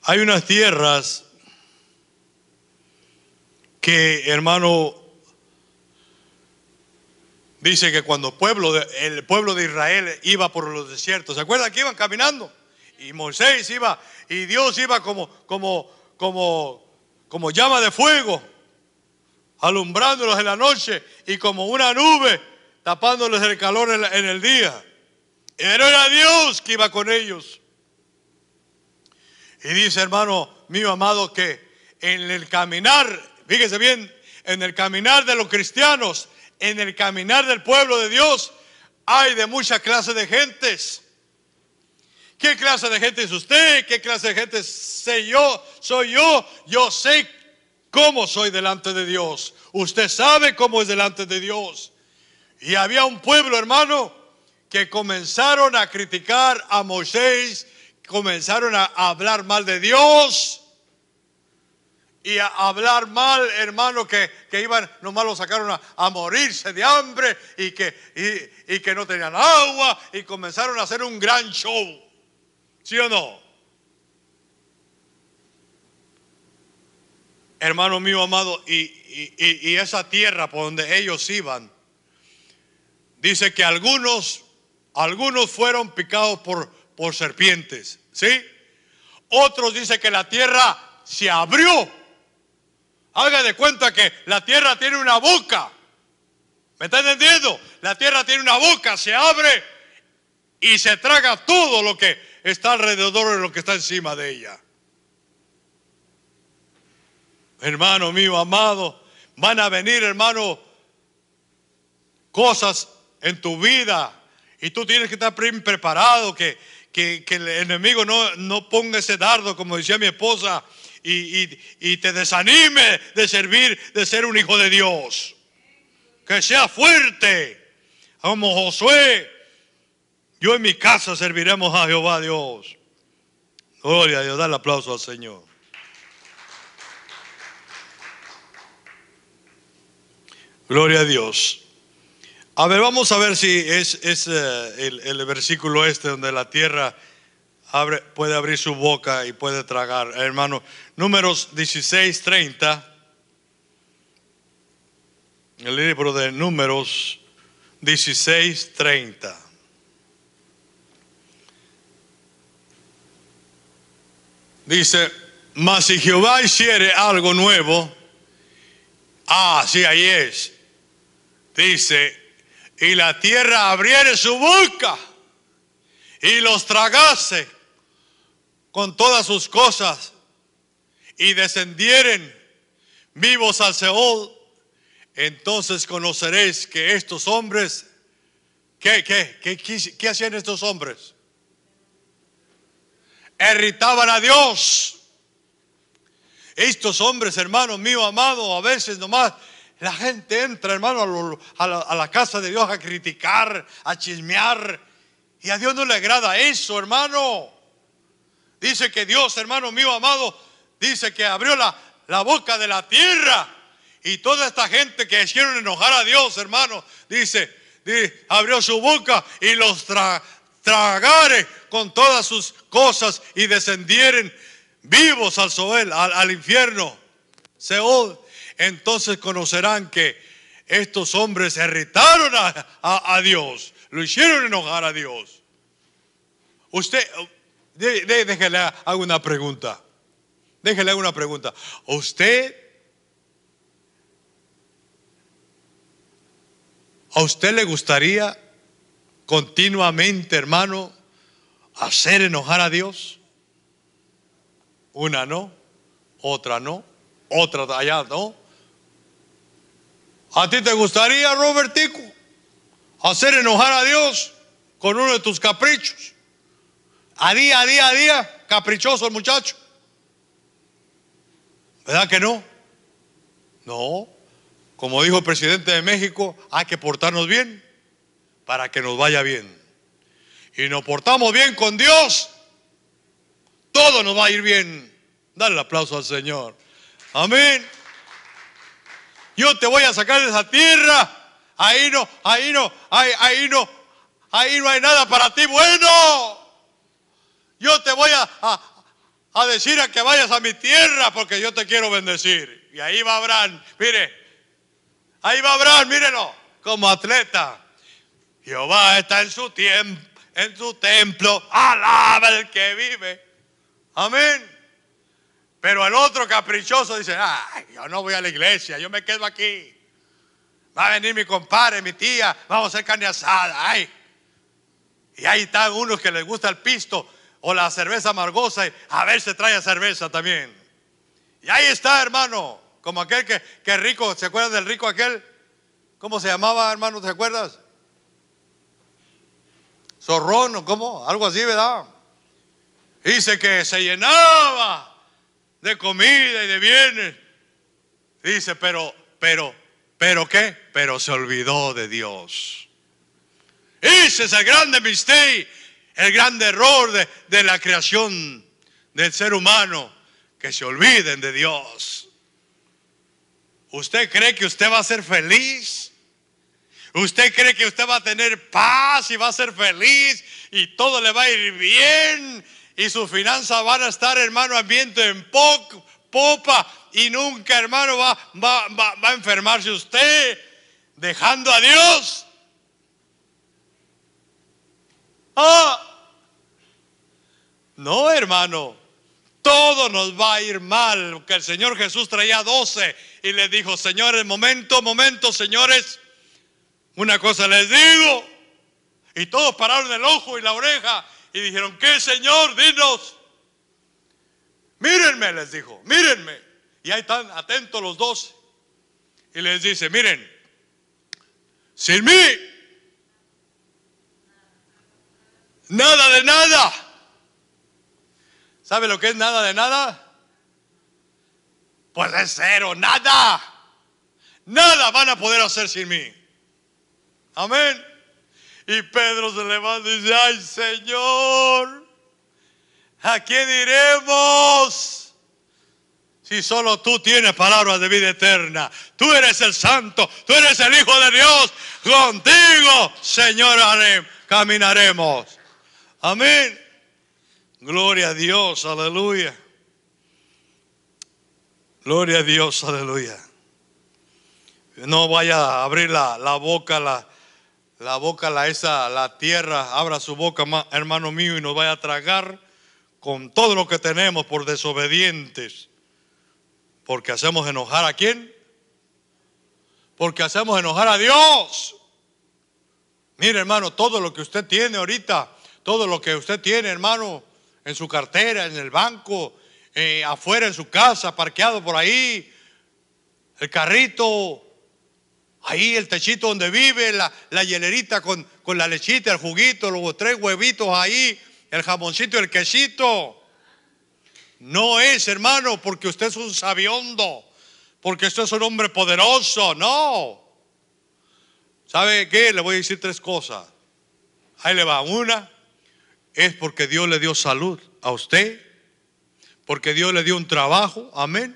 Hay unas tierras que, hermano, dice que cuando el pueblo de Israel iba por los desiertos, ¿se acuerdan que iban caminando? Y Moisés iba, y Dios iba como, como, como, como llama de fuego alumbrándolos en la noche y como una nube tapándoles el calor en, el día. Pero era Dios que iba con ellos. Y dice, hermano mío amado, que en el caminar, fíjese bien, en el caminar de los cristianos, en el caminar del pueblo de Dios, hay de mucha clases de gentes. ¿Qué clase de gente es usted? ¿Qué clase de gente soy yo? Soy yo. Yo sé cómo soy delante de Dios. Usted sabe cómo es delante de Dios. Y había un pueblo, hermano, que comenzaron a criticar a Moisés, comenzaron a hablar mal de Dios y a hablar mal, hermano, que, iban, nomás lo sacaron a, morirse de hambre y que, y que no tenían agua y comenzaron a hacer un gran show. ¿Sí o no? hermano mío amado, y, esa tierra por donde ellos iban, dice que algunos, algunos fueron picados por, por serpientes, ¿sí? Otros dice que la tierra se abrió. Haga de cuenta que la tierra tiene una boca. ¿Me está entendiendo? La tierra tiene una boca, se abre y se traga todo lo que está alrededor de lo que está encima de ella hermano mío amado, van a venir, hermano, cosas en tu vida y tú tienes que estar preparado, que, que, el enemigo no, no, ponga ese dardo, como decía mi esposa, y, te desanime de servir, de ser un hijo de Dios. Que sea fuerte, como Josué. Yo en mi casa serviremos a Jehová Dios. Gloria a Dios, dale aplauso al Señor. Gloria a Dios. A ver, vamos a ver si es, eh, el, versículo este donde la tierra abre, puede abrir su boca y puede tragar. Hermano, números 16, 30. El libro de números 16, 30. Dice, mas si Jehová hiciere algo nuevo, ah, sí, ahí es Dice, y la tierra abriere su boca y los tragase con todas sus cosas y descendieren vivos al Seol, entonces conoceréis que estos hombres, ¿qué, hacían estos hombres? Irritaban a Dios. Estos hombres, hermanos mío amado, a veces nomás la gente entra, hermano, a, la, casa de Dios a criticar, a chismear. Y a Dios no le agrada eso, hermano. Dice que Dios, hermano mío amado, dice que abrió la, boca de la tierra. Y toda esta gente que hicieron enojar a Dios, hermano, dice, abrió su boca y los tragare con todas sus cosas y descendieren vivos al al, infierno entonces conocerán que estos hombres irritaron a, a, Dios, lo hicieron enojar a Dios. Usted, de, hago una pregunta. Déjale una pregunta. ¿Usted, a usted le gustaría continuamente, hermano, hacer enojar a Dios? Una no, otra no, otra allá no, ¿A ti te gustaría, Robertico, hacer enojar a Dios con uno de tus caprichos? A día, a día, a día, caprichoso el muchacho. ¿Verdad que no? No. Como dijo el presidente de México, hay que portarnos bien para que nos vaya bien. Y nos portamos bien con Dios, todo nos va a ir bien. Dale el aplauso al Señor. Amén yo te voy a sacar de esa tierra. Ahí no, ahí no, ahí, ahí no, ahí no hay nada para ti bueno. Yo te voy a, decir a que vayas a mi tierra porque yo te quiero bendecir. Y ahí va Abraham, mire, ahí va Abraham, mírenlo, como atleta. Jehová está en su tiempo, en su templo, alaba el que vive. Amén. Pero el otro caprichoso dice, ay, yo no voy a la iglesia, yo me quedo aquí. Va a venir mi compadre, mi tía, vamos a hacer carne asada, ay. Y ahí están unos que les gusta el pisto o la cerveza amargosa, y a ver si trae cerveza también. Y ahí está, hermano, como aquel que, que rico, ¿se acuerdan del rico aquel? ¿Cómo se llamaba, hermano? ¿Te acuerdas? Zorrón, ¿cómo? Algo así, ¿verdad? Dice que se llenaba de comida y de bienes. Dice, pero, pero, pero qué? Pero se olvidó de Dios. Ese es el grande misterio, el grande error de, de la creación del ser humano, que se olviden de Dios. ¿Usted cree que usted va a ser feliz? ¿Usted cree que usted va a tener paz y va a ser feliz y todo le va a ir bien y sus finanzas van a estar, hermano, ambiente en popa y nunca, hermano, va, va, a enfermarse usted dejando a Dios. Ah, no, hermano, todo nos va a ir mal. Que el Señor Jesús traía doce y le dijo, señores, momento, momento, señores, una cosa les digo. Y todos pararon el ojo y la oreja y dijeron, ¿qué Señor? Dinos. Mírenme, les dijo, mírenme. Y ahí están atentos los dos. Y les dice, miren, sin mí, nada de nada. ¿Sabe lo que es nada de nada? Pues es cero, nada. Nada van a poder hacer sin mí. Amén. Y Pedro se levanta y dice, ay Señor, ¿a quién iremos? Si solo tú tienes palabras de vida eterna, tú eres el santo, tú eres el Hijo de Dios, contigo, Señor, caminaremos. Amén. Gloria a Dios, aleluya. Gloria a Dios, aleluya. No vaya a abrir la, la boca la, la boca, la, esa, la tierra, abra su boca, hermano mío, y nos vaya a tragar con todo lo que tenemos por desobedientes. Porque hacemos enojar a quién? Porque hacemos enojar a Dios. Mire, hermano, todo lo que usted tiene ahorita, todo lo que usted tiene, hermano, en su cartera, en el banco, eh, afuera en su casa, parqueado por ahí, el carrito, Ahí el techito donde vive, la, la hielerita con, con, la lechita, el juguito, los tres huevitos ahí, el jamoncito, el quesito. No es, hermano, porque usted es un sabiondo, porque usted es un hombre poderoso, no. ¿Sabe qué? Le voy a decir tres cosas. Ahí le va. Una es porque Dios le dio salud a usted, porque Dios le dio un trabajo, amén.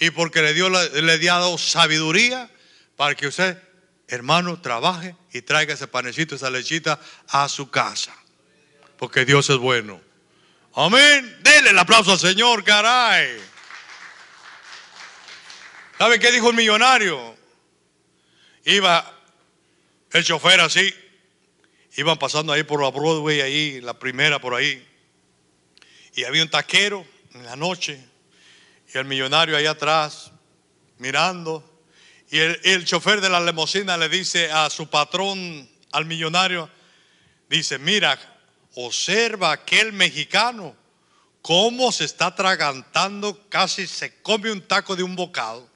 Y porque le, dio, le, le dio sabiduría para que usted, hermano, trabaje y traiga ese panecito, esa lechita a su casa. Porque Dios es bueno. Amén. Dele el aplauso al Señor, caray. ¿Sabe qué dijo el millonario? Iba el chofer así. Iban pasando ahí por la Broadway, ahí, la primera por ahí. Y había un taquero en la noche. Y el millonario ahí atrás, mirando. Y el, chofer de la lemosina le dice a su patrón, al millonario, dice, mira, observa aquel mexicano cómo se está tragantando, casi se come un taco de un bocado.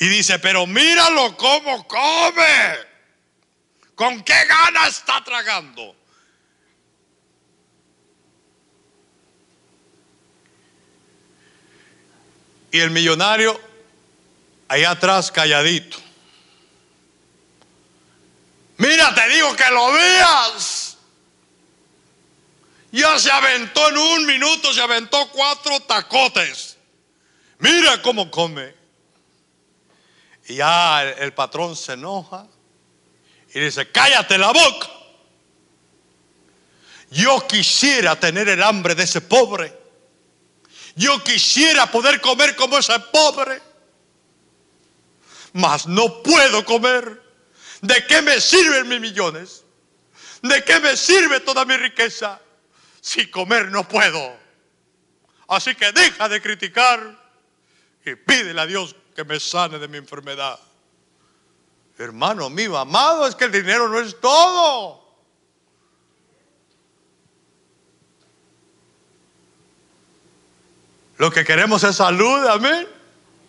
Y dice, pero míralo cómo come. ¿Con qué gana está tragando? Y el millonario allá atrás calladito. Mira, te digo que lo veas. Ya se aventó en un minuto, se aventó cuatro tacotes. Mira cómo come. Y ya el patrón se enoja y dice, cállate la boca. Yo quisiera tener el hambre de ese pobre. Yo quisiera poder comer como ese pobre mas no puedo comer. ¿De qué me sirven mis millones? ¿De qué me sirve toda mi riqueza si comer no puedo? Así que deja de criticar y pídele a Dios que me sane de mi enfermedad. Hermano mío, amado, es que el dinero no es todo. Lo que queremos es salud, amén.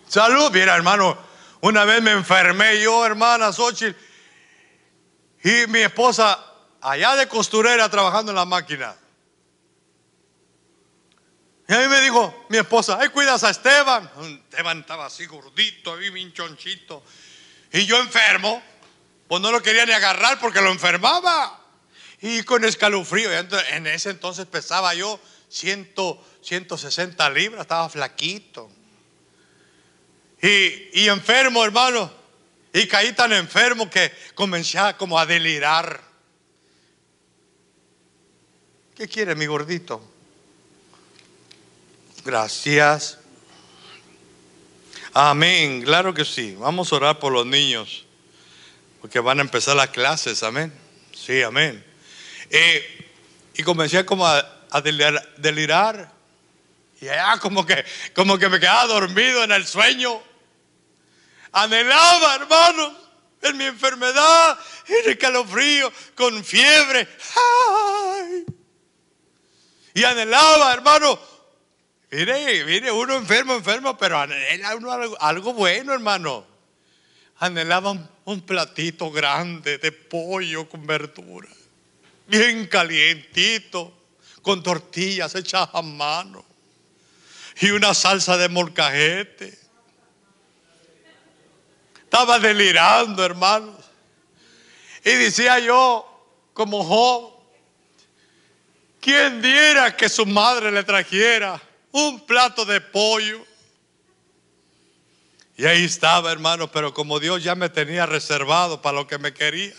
Salud, mira hermano, una vez me enfermé yo, hermana Xochitl, y mi esposa allá de costurera trabajando en la máquina. Y a mí me dijo mi esposa, ay, cuidas a Esteban. Esteban estaba así gordito, ahí minchonchito. Y yo enfermo, pues no lo quería ni agarrar porque lo enfermaba. Y con escalofrío, en ese entonces pesaba yo 160 libras, estaba flaquito y, enfermo, hermano. Y caí tan enfermo que comencé como a delirar. ¿Qué quiere mi gordito? Gracias. Amén, claro que sí. Vamos a orar por los niños, porque van a empezar las clases, amén. Sí, amén. Eh, y comencé como a, a delirar, delirar, y allá como que, como que me quedaba dormido en el sueño anhelaba, hermano, en mi enfermedad, en el calofrío, con fiebre. Y anhelaba, hermano. Mire, mire, uno enfermo, enfermo, pero anhela uno algo, bueno, hermano. Anhelaba un, platito grande de pollo con verdura, bien calientito, con tortillas hechas a mano y una salsa de molcajete estaba delirando, hermano Y decía yo, como Job, ¿quién diera que su madre le trajera un plato de pollo? Y ahí estaba, hermano, pero como Dios ya me tenía reservado para lo que me quería.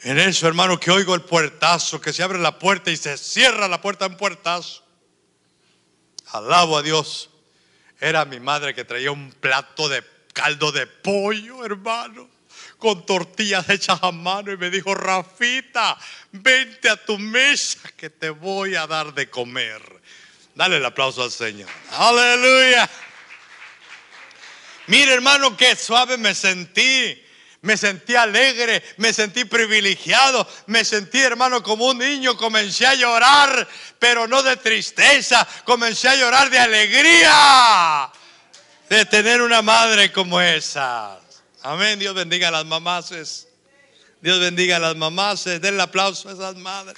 En eso, hermano, que oigo el puertazo, que se abre la puerta y se cierra la puerta en puertazo. Alabo a Dios. Era mi madre que traía un plato de caldo de pollo, hermano, con tortillas hechas a mano y me dijo, Rafita, vente a tu mesa que te voy a dar de comer. Dale el aplauso al Señor. Aleluya. Mire hermano, qué suave me sentí. Me sentí alegre, me sentí privilegiado, me sentí hermano como un niño, comencé a llorar, pero no de tristeza, comencé a llorar de alegría de tener una madre como esa. Amén. Dios bendiga a las mamases. Dios bendiga a las mamases. Denle aplauso a esas madres.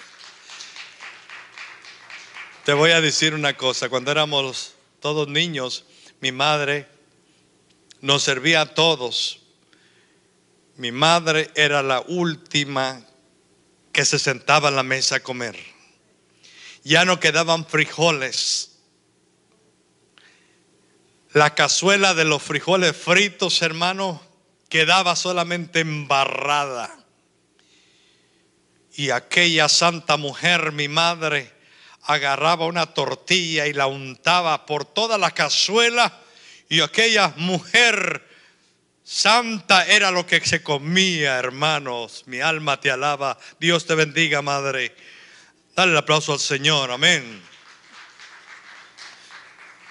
Te voy a decir una cosa. Cuando éramos todos niños, mi madre nos servía a todos. Mi madre era la última que se sentaba a la mesa a comer. Ya no quedaban frijoles la cazuela de los frijoles fritos, hermanos, quedaba solamente embarrada. Y aquella santa mujer, mi madre, agarraba una tortilla y la untaba por toda la cazuela. Y aquella mujer santa era lo que se comía, hermanos. Mi alma te alaba. Dios te bendiga, madre. Dale el aplauso al Señor. Amén.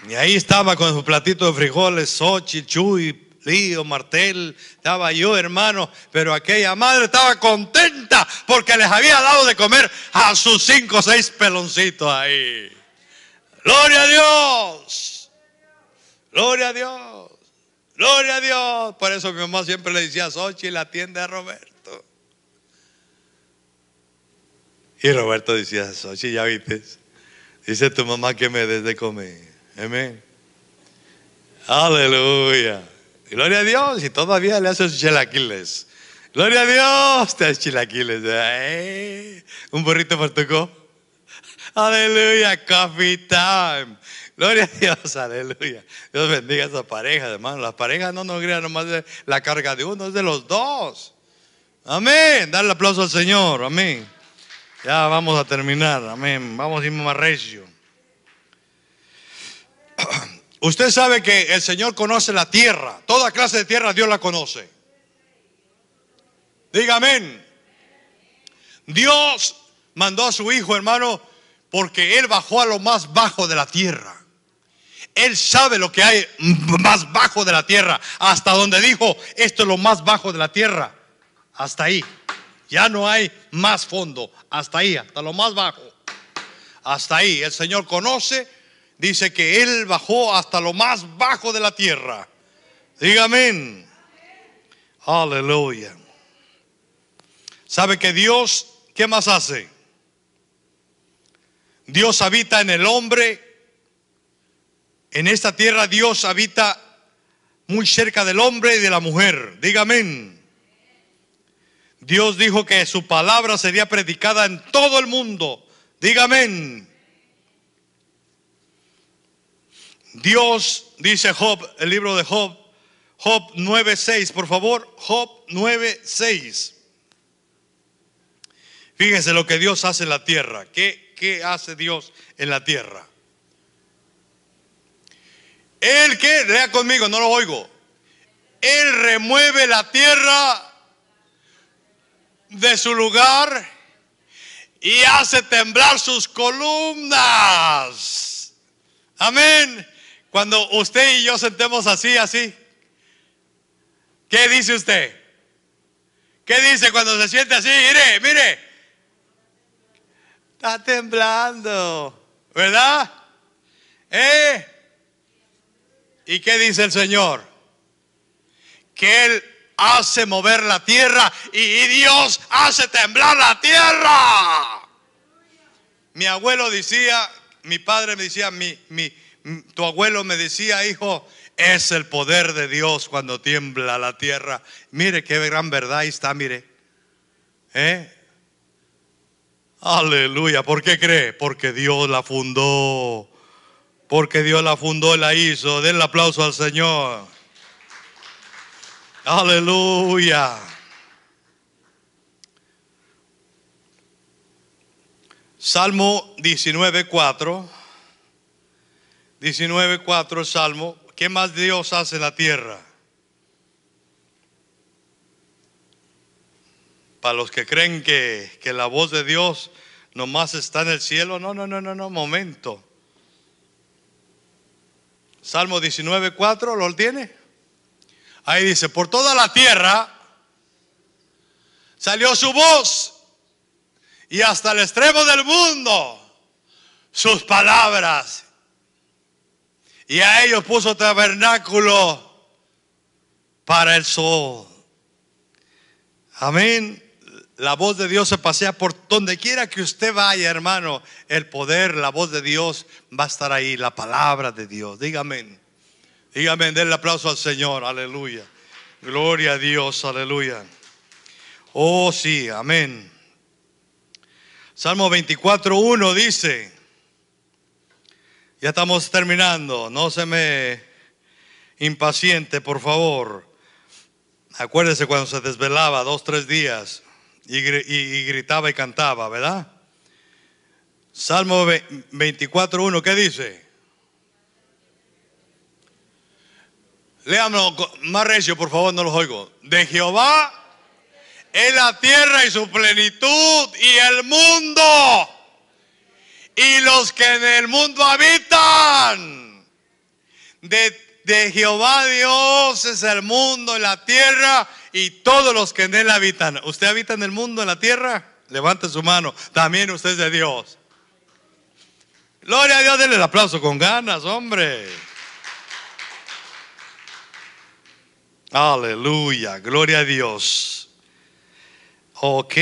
Y ahí estaba con su platito de frijoles, Sochi, Chuy, Lío, Martel, estaba yo, hermano, pero aquella madre estaba contenta porque les había dado de comer a sus cinco o seis peloncitos ahí. Gloria a Dios. Gloria a Dios. Gloria a Dios. Por eso mi mamá siempre le decía, Sochi, la atiende a Roberto. Y Roberto decía, Sochi, ya viste, dice tu mamá que me des de comer. Amén. Aleluya. Gloria a Dios. Y todavía le haces chilaquiles. Gloria a Dios. Te haces chilaquiles. Eh, un burrito por tu co. Aleluya. Coffee time. Gloria a Dios, aleluya. Dios bendiga a pareja, pareja hermano. Las parejas no nos crean nomás la carga de uno, es de los dos. Amén. Darle aplauso al Señor, amén. Ya vamos a terminar, amén. Vamos a ir más recio. Usted sabe que el Señor conoce la tierra, toda clase de tierra Dios la conoce. Diga Dios mandó a su hijo, hermano, porque él bajó a lo más bajo de la tierra. Él sabe lo que hay más bajo de la tierra, hasta donde dijo, esto es lo más bajo de la tierra, hasta ahí. Ya no hay más fondo, hasta ahí, hasta lo más bajo. Hasta ahí, el Señor conoce dice que Él bajó hasta lo más bajo de la tierra. Dígame. Aleluya. ¿Sabe que Dios, qué más hace? Dios habita en el hombre. En esta tierra Dios habita muy cerca del hombre y de la mujer. Dígame. Dios dijo que su palabra sería predicada en todo el mundo. Dígame. Dios, dice Job, el libro de Job, Job 9.6, por favor, Job 9.6. Fíjense lo que Dios hace en la tierra. ¿Qué, ¿Qué hace Dios en la tierra? Él que, lea conmigo, no lo oigo. Él remueve la tierra de su lugar y hace temblar sus columnas. Amén. Cuando usted y yo sentemos así, así, ¿qué dice usted? ¿Qué dice cuando se siente así? Mire, mire. Está temblando, ¿verdad? ¿Eh? ¿Y qué dice el Señor? Que Él hace mover la tierra y Dios hace temblar la tierra. Mi abuelo decía, mi padre me decía, mi, mi, Mm, tu abuelo me decía, hijo, es el poder de Dios cuando tiembla la tierra. Mire qué gran verdad está, mire. ¿Eh? Aleluya. ¿Por qué cree? Porque Dios la fundó. Porque Dios la fundó y la hizo. Denle aplauso al Señor. Aleluya. Salmo 19, 4. 19.4 Salmo, ¿qué más Dios hace en la tierra? Para los que creen que, que la voz de Dios nomás está en el cielo, no, no, no, no, no, momento. Salmo 19.4, ¿lo tiene? Ahí dice, por toda la tierra salió su voz y hasta el extremo del mundo sus palabras y a ellos puso tabernáculo para el sol. Amén. La voz de Dios se pasea por donde quiera que usted vaya, hermano. El poder, la voz de Dios va a estar ahí. La palabra de Dios. Dígame. Dígame, denle aplauso al Señor. Aleluya. Gloria a Dios. Aleluya. Oh, sí. Amén. Salmo 24.1 dice. Ya estamos terminando, no se me impaciente, por favor. Acuérdese cuando se desvelaba dos, tres días y, gritaba y cantaba, ¿verdad? Salmo 24.1, ¿qué dice? Léanlo, más recio, por favor, no los oigo. De Jehová en la tierra y su plenitud y el mundo y los que en el mundo habitan. De, Jehová Dios es el mundo, la tierra y todos los que en él habitan. ¿Usted habita en el mundo, en la tierra? Levante su mano. También usted es de Dios. Gloria a Dios, denle el aplauso con ganas, hombre. Aleluya, gloria a Dios. Ok,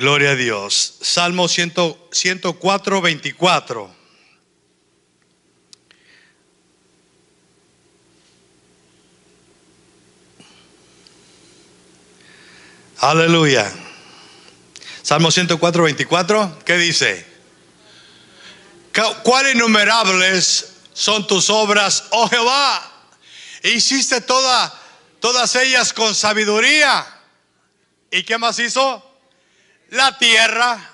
Gloria a Dios. Salmo 104, 24. Aleluya. Salmo 104, 24. ¿Qué dice? ¿Cuán innumerables son tus obras, oh Jehová? Hiciste todas ellas con sabiduría. ¿Y qué más hizo? la tierra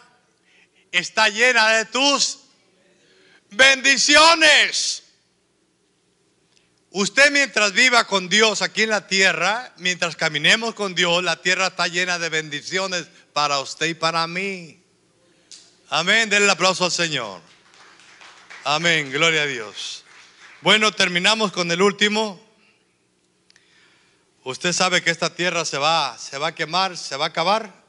está llena de tus bendiciones. Usted mientras viva con Dios aquí en la tierra, mientras caminemos con Dios, la tierra está llena de bendiciones para usted y para mí. Amén, denle el aplauso al Señor. Amén, gloria a Dios. Bueno, terminamos con el último. Usted sabe que esta tierra se va, se va a quemar, se va a acabar.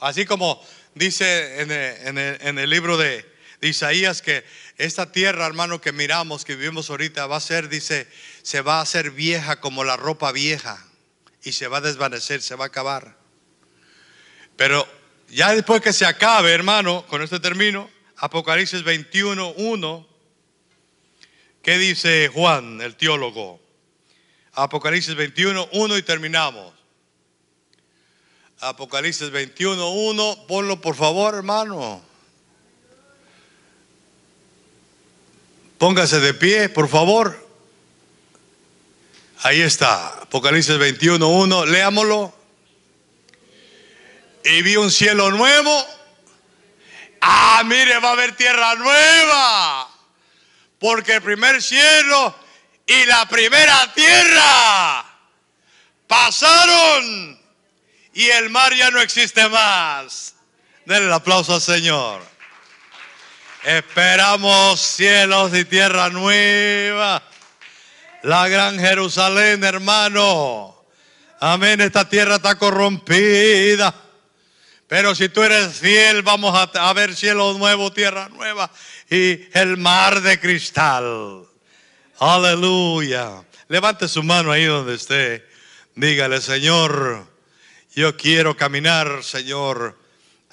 Así como dice en el, libro de, de Isaías que esta tierra, hermano, que miramos, que vivimos ahorita, va a ser, dice, se va a hacer vieja como la ropa vieja y se va a desvanecer, se va a acabar. Pero ya después que se acabe, hermano, con este término, Apocalipsis 21, 1, ¿qué dice Juan, el teólogo? Apocalipsis 21, 1 y terminamos. Apocalipsis 1, ponlo por favor, hermano. Póngase de pie, por favor. Ahí está, Apocalipsis 1, leámoslo. Y vi un cielo nuevo. Ah, mire, va a haber tierra nueva. Porque el primer cielo y la primera tierra pasaron y el mar ya no existe más. Denle el aplauso al Señor. Esperamos cielos y tierra nueva. La gran Jerusalén, hermano. Amén, esta tierra está corrompida. Pero si tú eres fiel, vamos a, ver cielo nuevo, tierra nueva y el mar de cristal. Aleluya. Levante su mano ahí donde esté. Dígale, Señor, yo quiero caminar, Señor,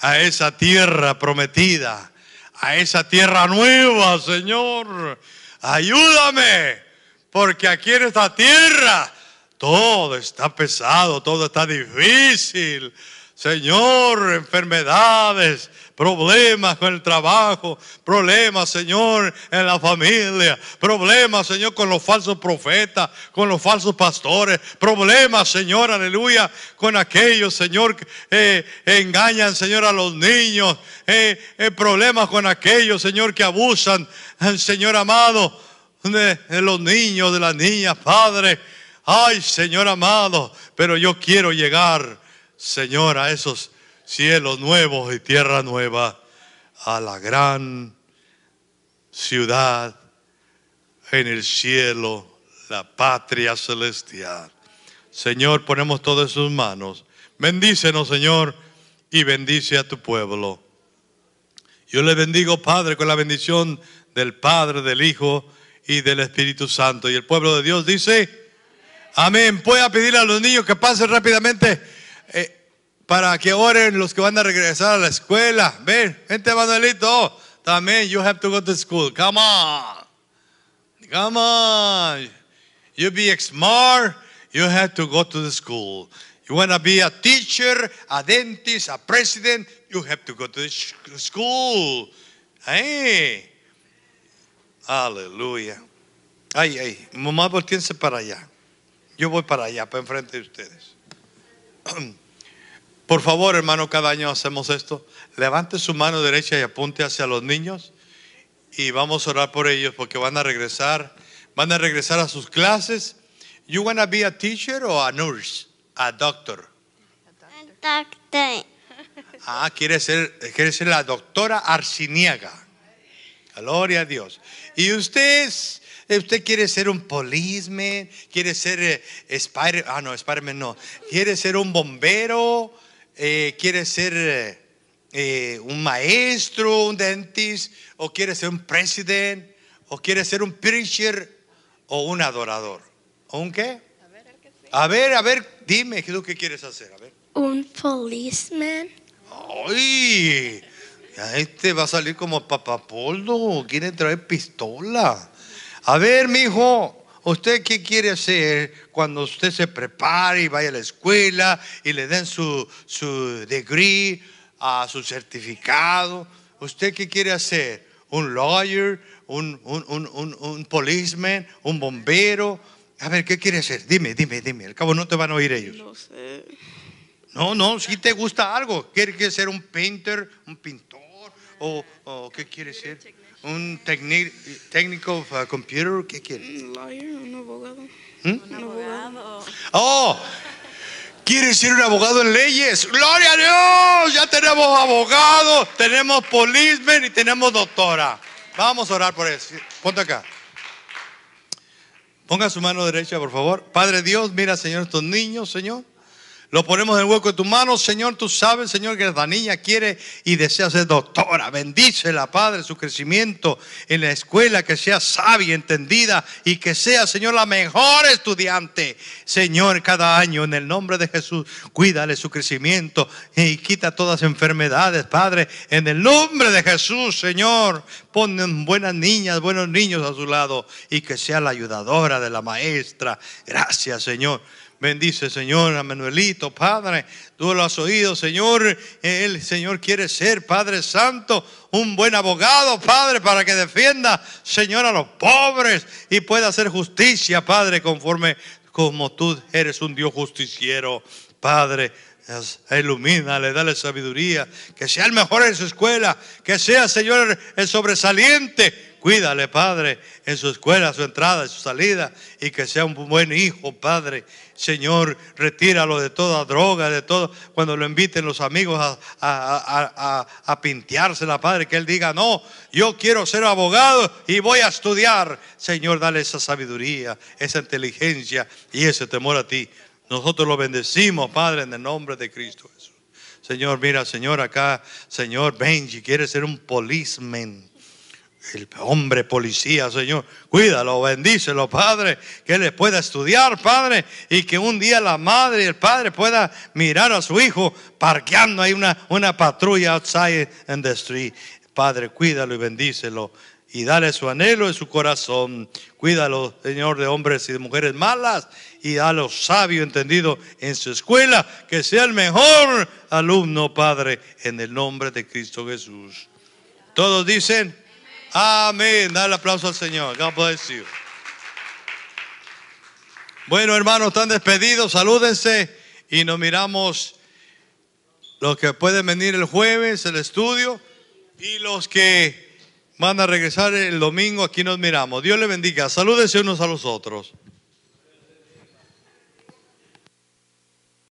a esa tierra prometida, a esa tierra nueva, Señor. Ayúdame, porque aquí en esta tierra todo está pesado, todo está difícil. Señor, enfermedades, problemas con el trabajo, problemas, Señor, en la familia, problemas, Señor, con los falsos profetas, con los falsos pastores, problemas, Señor, aleluya, con aquellos, Señor, que eh, engañan, Señor, a los niños, eh, eh, problemas con aquellos, Señor, que abusan, Señor amado, de, de los niños, de las niñas, Padre. Ay, Señor amado, pero yo quiero llegar, Señor, a esos cielos nuevos y tierra nueva a la gran ciudad en el cielo, la patria celestial. Señor, ponemos todas sus manos. Bendícenos, Señor, y bendice a tu pueblo. Yo le bendigo, Padre, con la bendición del Padre, del Hijo y del Espíritu Santo. Y el pueblo de Dios dice, amén. Voy a pedir a los niños que pasen rápidamente. Eh, para que oren los que van a regresar a la escuela. Ven, gente Manuelito, también you have to go to school. Come on. Come on. You be smart, you have to go to the school. You want to be a teacher, a dentist, a president, you have to go to the school. Hey. Aleluya. Ay, ay, mamá, volteense para allá. Yo voy para allá, para enfrente de ustedes. Por favor, hermano, cada año hacemos esto. Levante su mano derecha y apunte hacia los niños y vamos a orar por ellos porque van a regresar, van a regresar a sus clases. You wanna be a teacher or a nurse, a doctor? doctor. Ah, quiere ser, quiere ser la doctora Arciniaga. Gloria a Dios. Y usted, usted quiere ser un policeman, quiere ser eh, Spider, ah no, Spiderman no, quiere ser un bombero eh, quiere ser eh, un maestro, un dentista, o quiere ser un presidente, o quiere ser un preacher, o un adorador. ¿O un qué? A ver, a ver, dime, ¿qué lo que quieres hacer? Un policeman. ¡Ay! Este va a salir como papapoldo. Quiere traer pistola. A ver, mijo, ¿Usted qué quiere hacer cuando usted se prepare y vaya a la escuela y le den su, su degree, ah, su certificado? ¿Usted qué quiere hacer? ¿Un lawyer? ¿Un, un, policeman? ¿Un bombero? A ver, ¿qué quiere hacer? Dime, dime, dime. Al cabo no te van a oír ellos. No sé. No, no, si te gusta algo. ¿Quiere ser un painter, un pintor? ¿O, qué quiere ser? un técnico de ah, computador ¿qué quiere? Un un abogado. ¿Mm? Un abogado. Oh, ¿Quiere ser un abogado en leyes? Gloria a Dios, ya tenemos abogados, tenemos policemen y tenemos doctora. Vamos a orar por eso. Ponte acá. Ponga su mano derecha, por favor. Padre Dios, mira, Señor, estos niños, Señor. Lo ponemos en el hueco de tu mano, Señor. Tú sabes, Señor, que la niña quiere y desea ser doctora. Bendícela, Padre, su crecimiento en la escuela, que sea sabia, entendida y que sea, Señor, la mejor estudiante. Señor, cada año, en el nombre de Jesús, cuídale su crecimiento y quita todas las enfermedades, Padre. En el nombre de Jesús, Señor, pon buenas niñas, buenos niños a su lado y que sea la ayudadora de la maestra. Gracias, Señor. Bendice, Señor, a Manuelito, Padre. Tú lo has oído, Señor. El Señor quiere ser, Padre Santo, un buen abogado, Padre, para que defienda, Señor, a los pobres y pueda hacer justicia, Padre, conforme como tú eres un Dios justiciero, Padre. le dale sabiduría. Que sea el mejor en su escuela. Que sea, Señor, el sobresaliente Cuídale, Padre, en su escuela, su entrada, su salida, y que sea un buen hijo, Padre. Señor, retíralo de toda droga, de todo. Cuando lo inviten los amigos a, a, a, a Padre, que él diga, no, yo quiero ser abogado y voy a estudiar. Señor, dale esa sabiduría, esa inteligencia y ese temor a ti. Nosotros lo bendecimos, Padre, en el nombre de Cristo Señor, mira, Señor, acá, Señor Benji quiere ser un policeman el hombre policía, Señor. Cuídalo, bendícelo, Padre. Que él pueda estudiar, Padre. Y que un día la madre y el padre pueda mirar a su hijo parqueando ahí una, una patrulla outside in the street. Padre, cuídalo y bendícelo. Y dale su anhelo en su corazón. Cuídalo, Señor, de hombres y de mujeres malas. Y dale sabios entendido en su escuela. Que sea el mejor alumno, Padre, en el nombre de Cristo Jesús. Todos dicen. Amén. Dale aplauso al Señor. Bueno, hermanos, están despedidos. Salúdense y nos miramos los que pueden venir el jueves, el estudio, y los que van a regresar el domingo, aquí nos miramos. Dios le bendiga. Salúdense unos a los otros.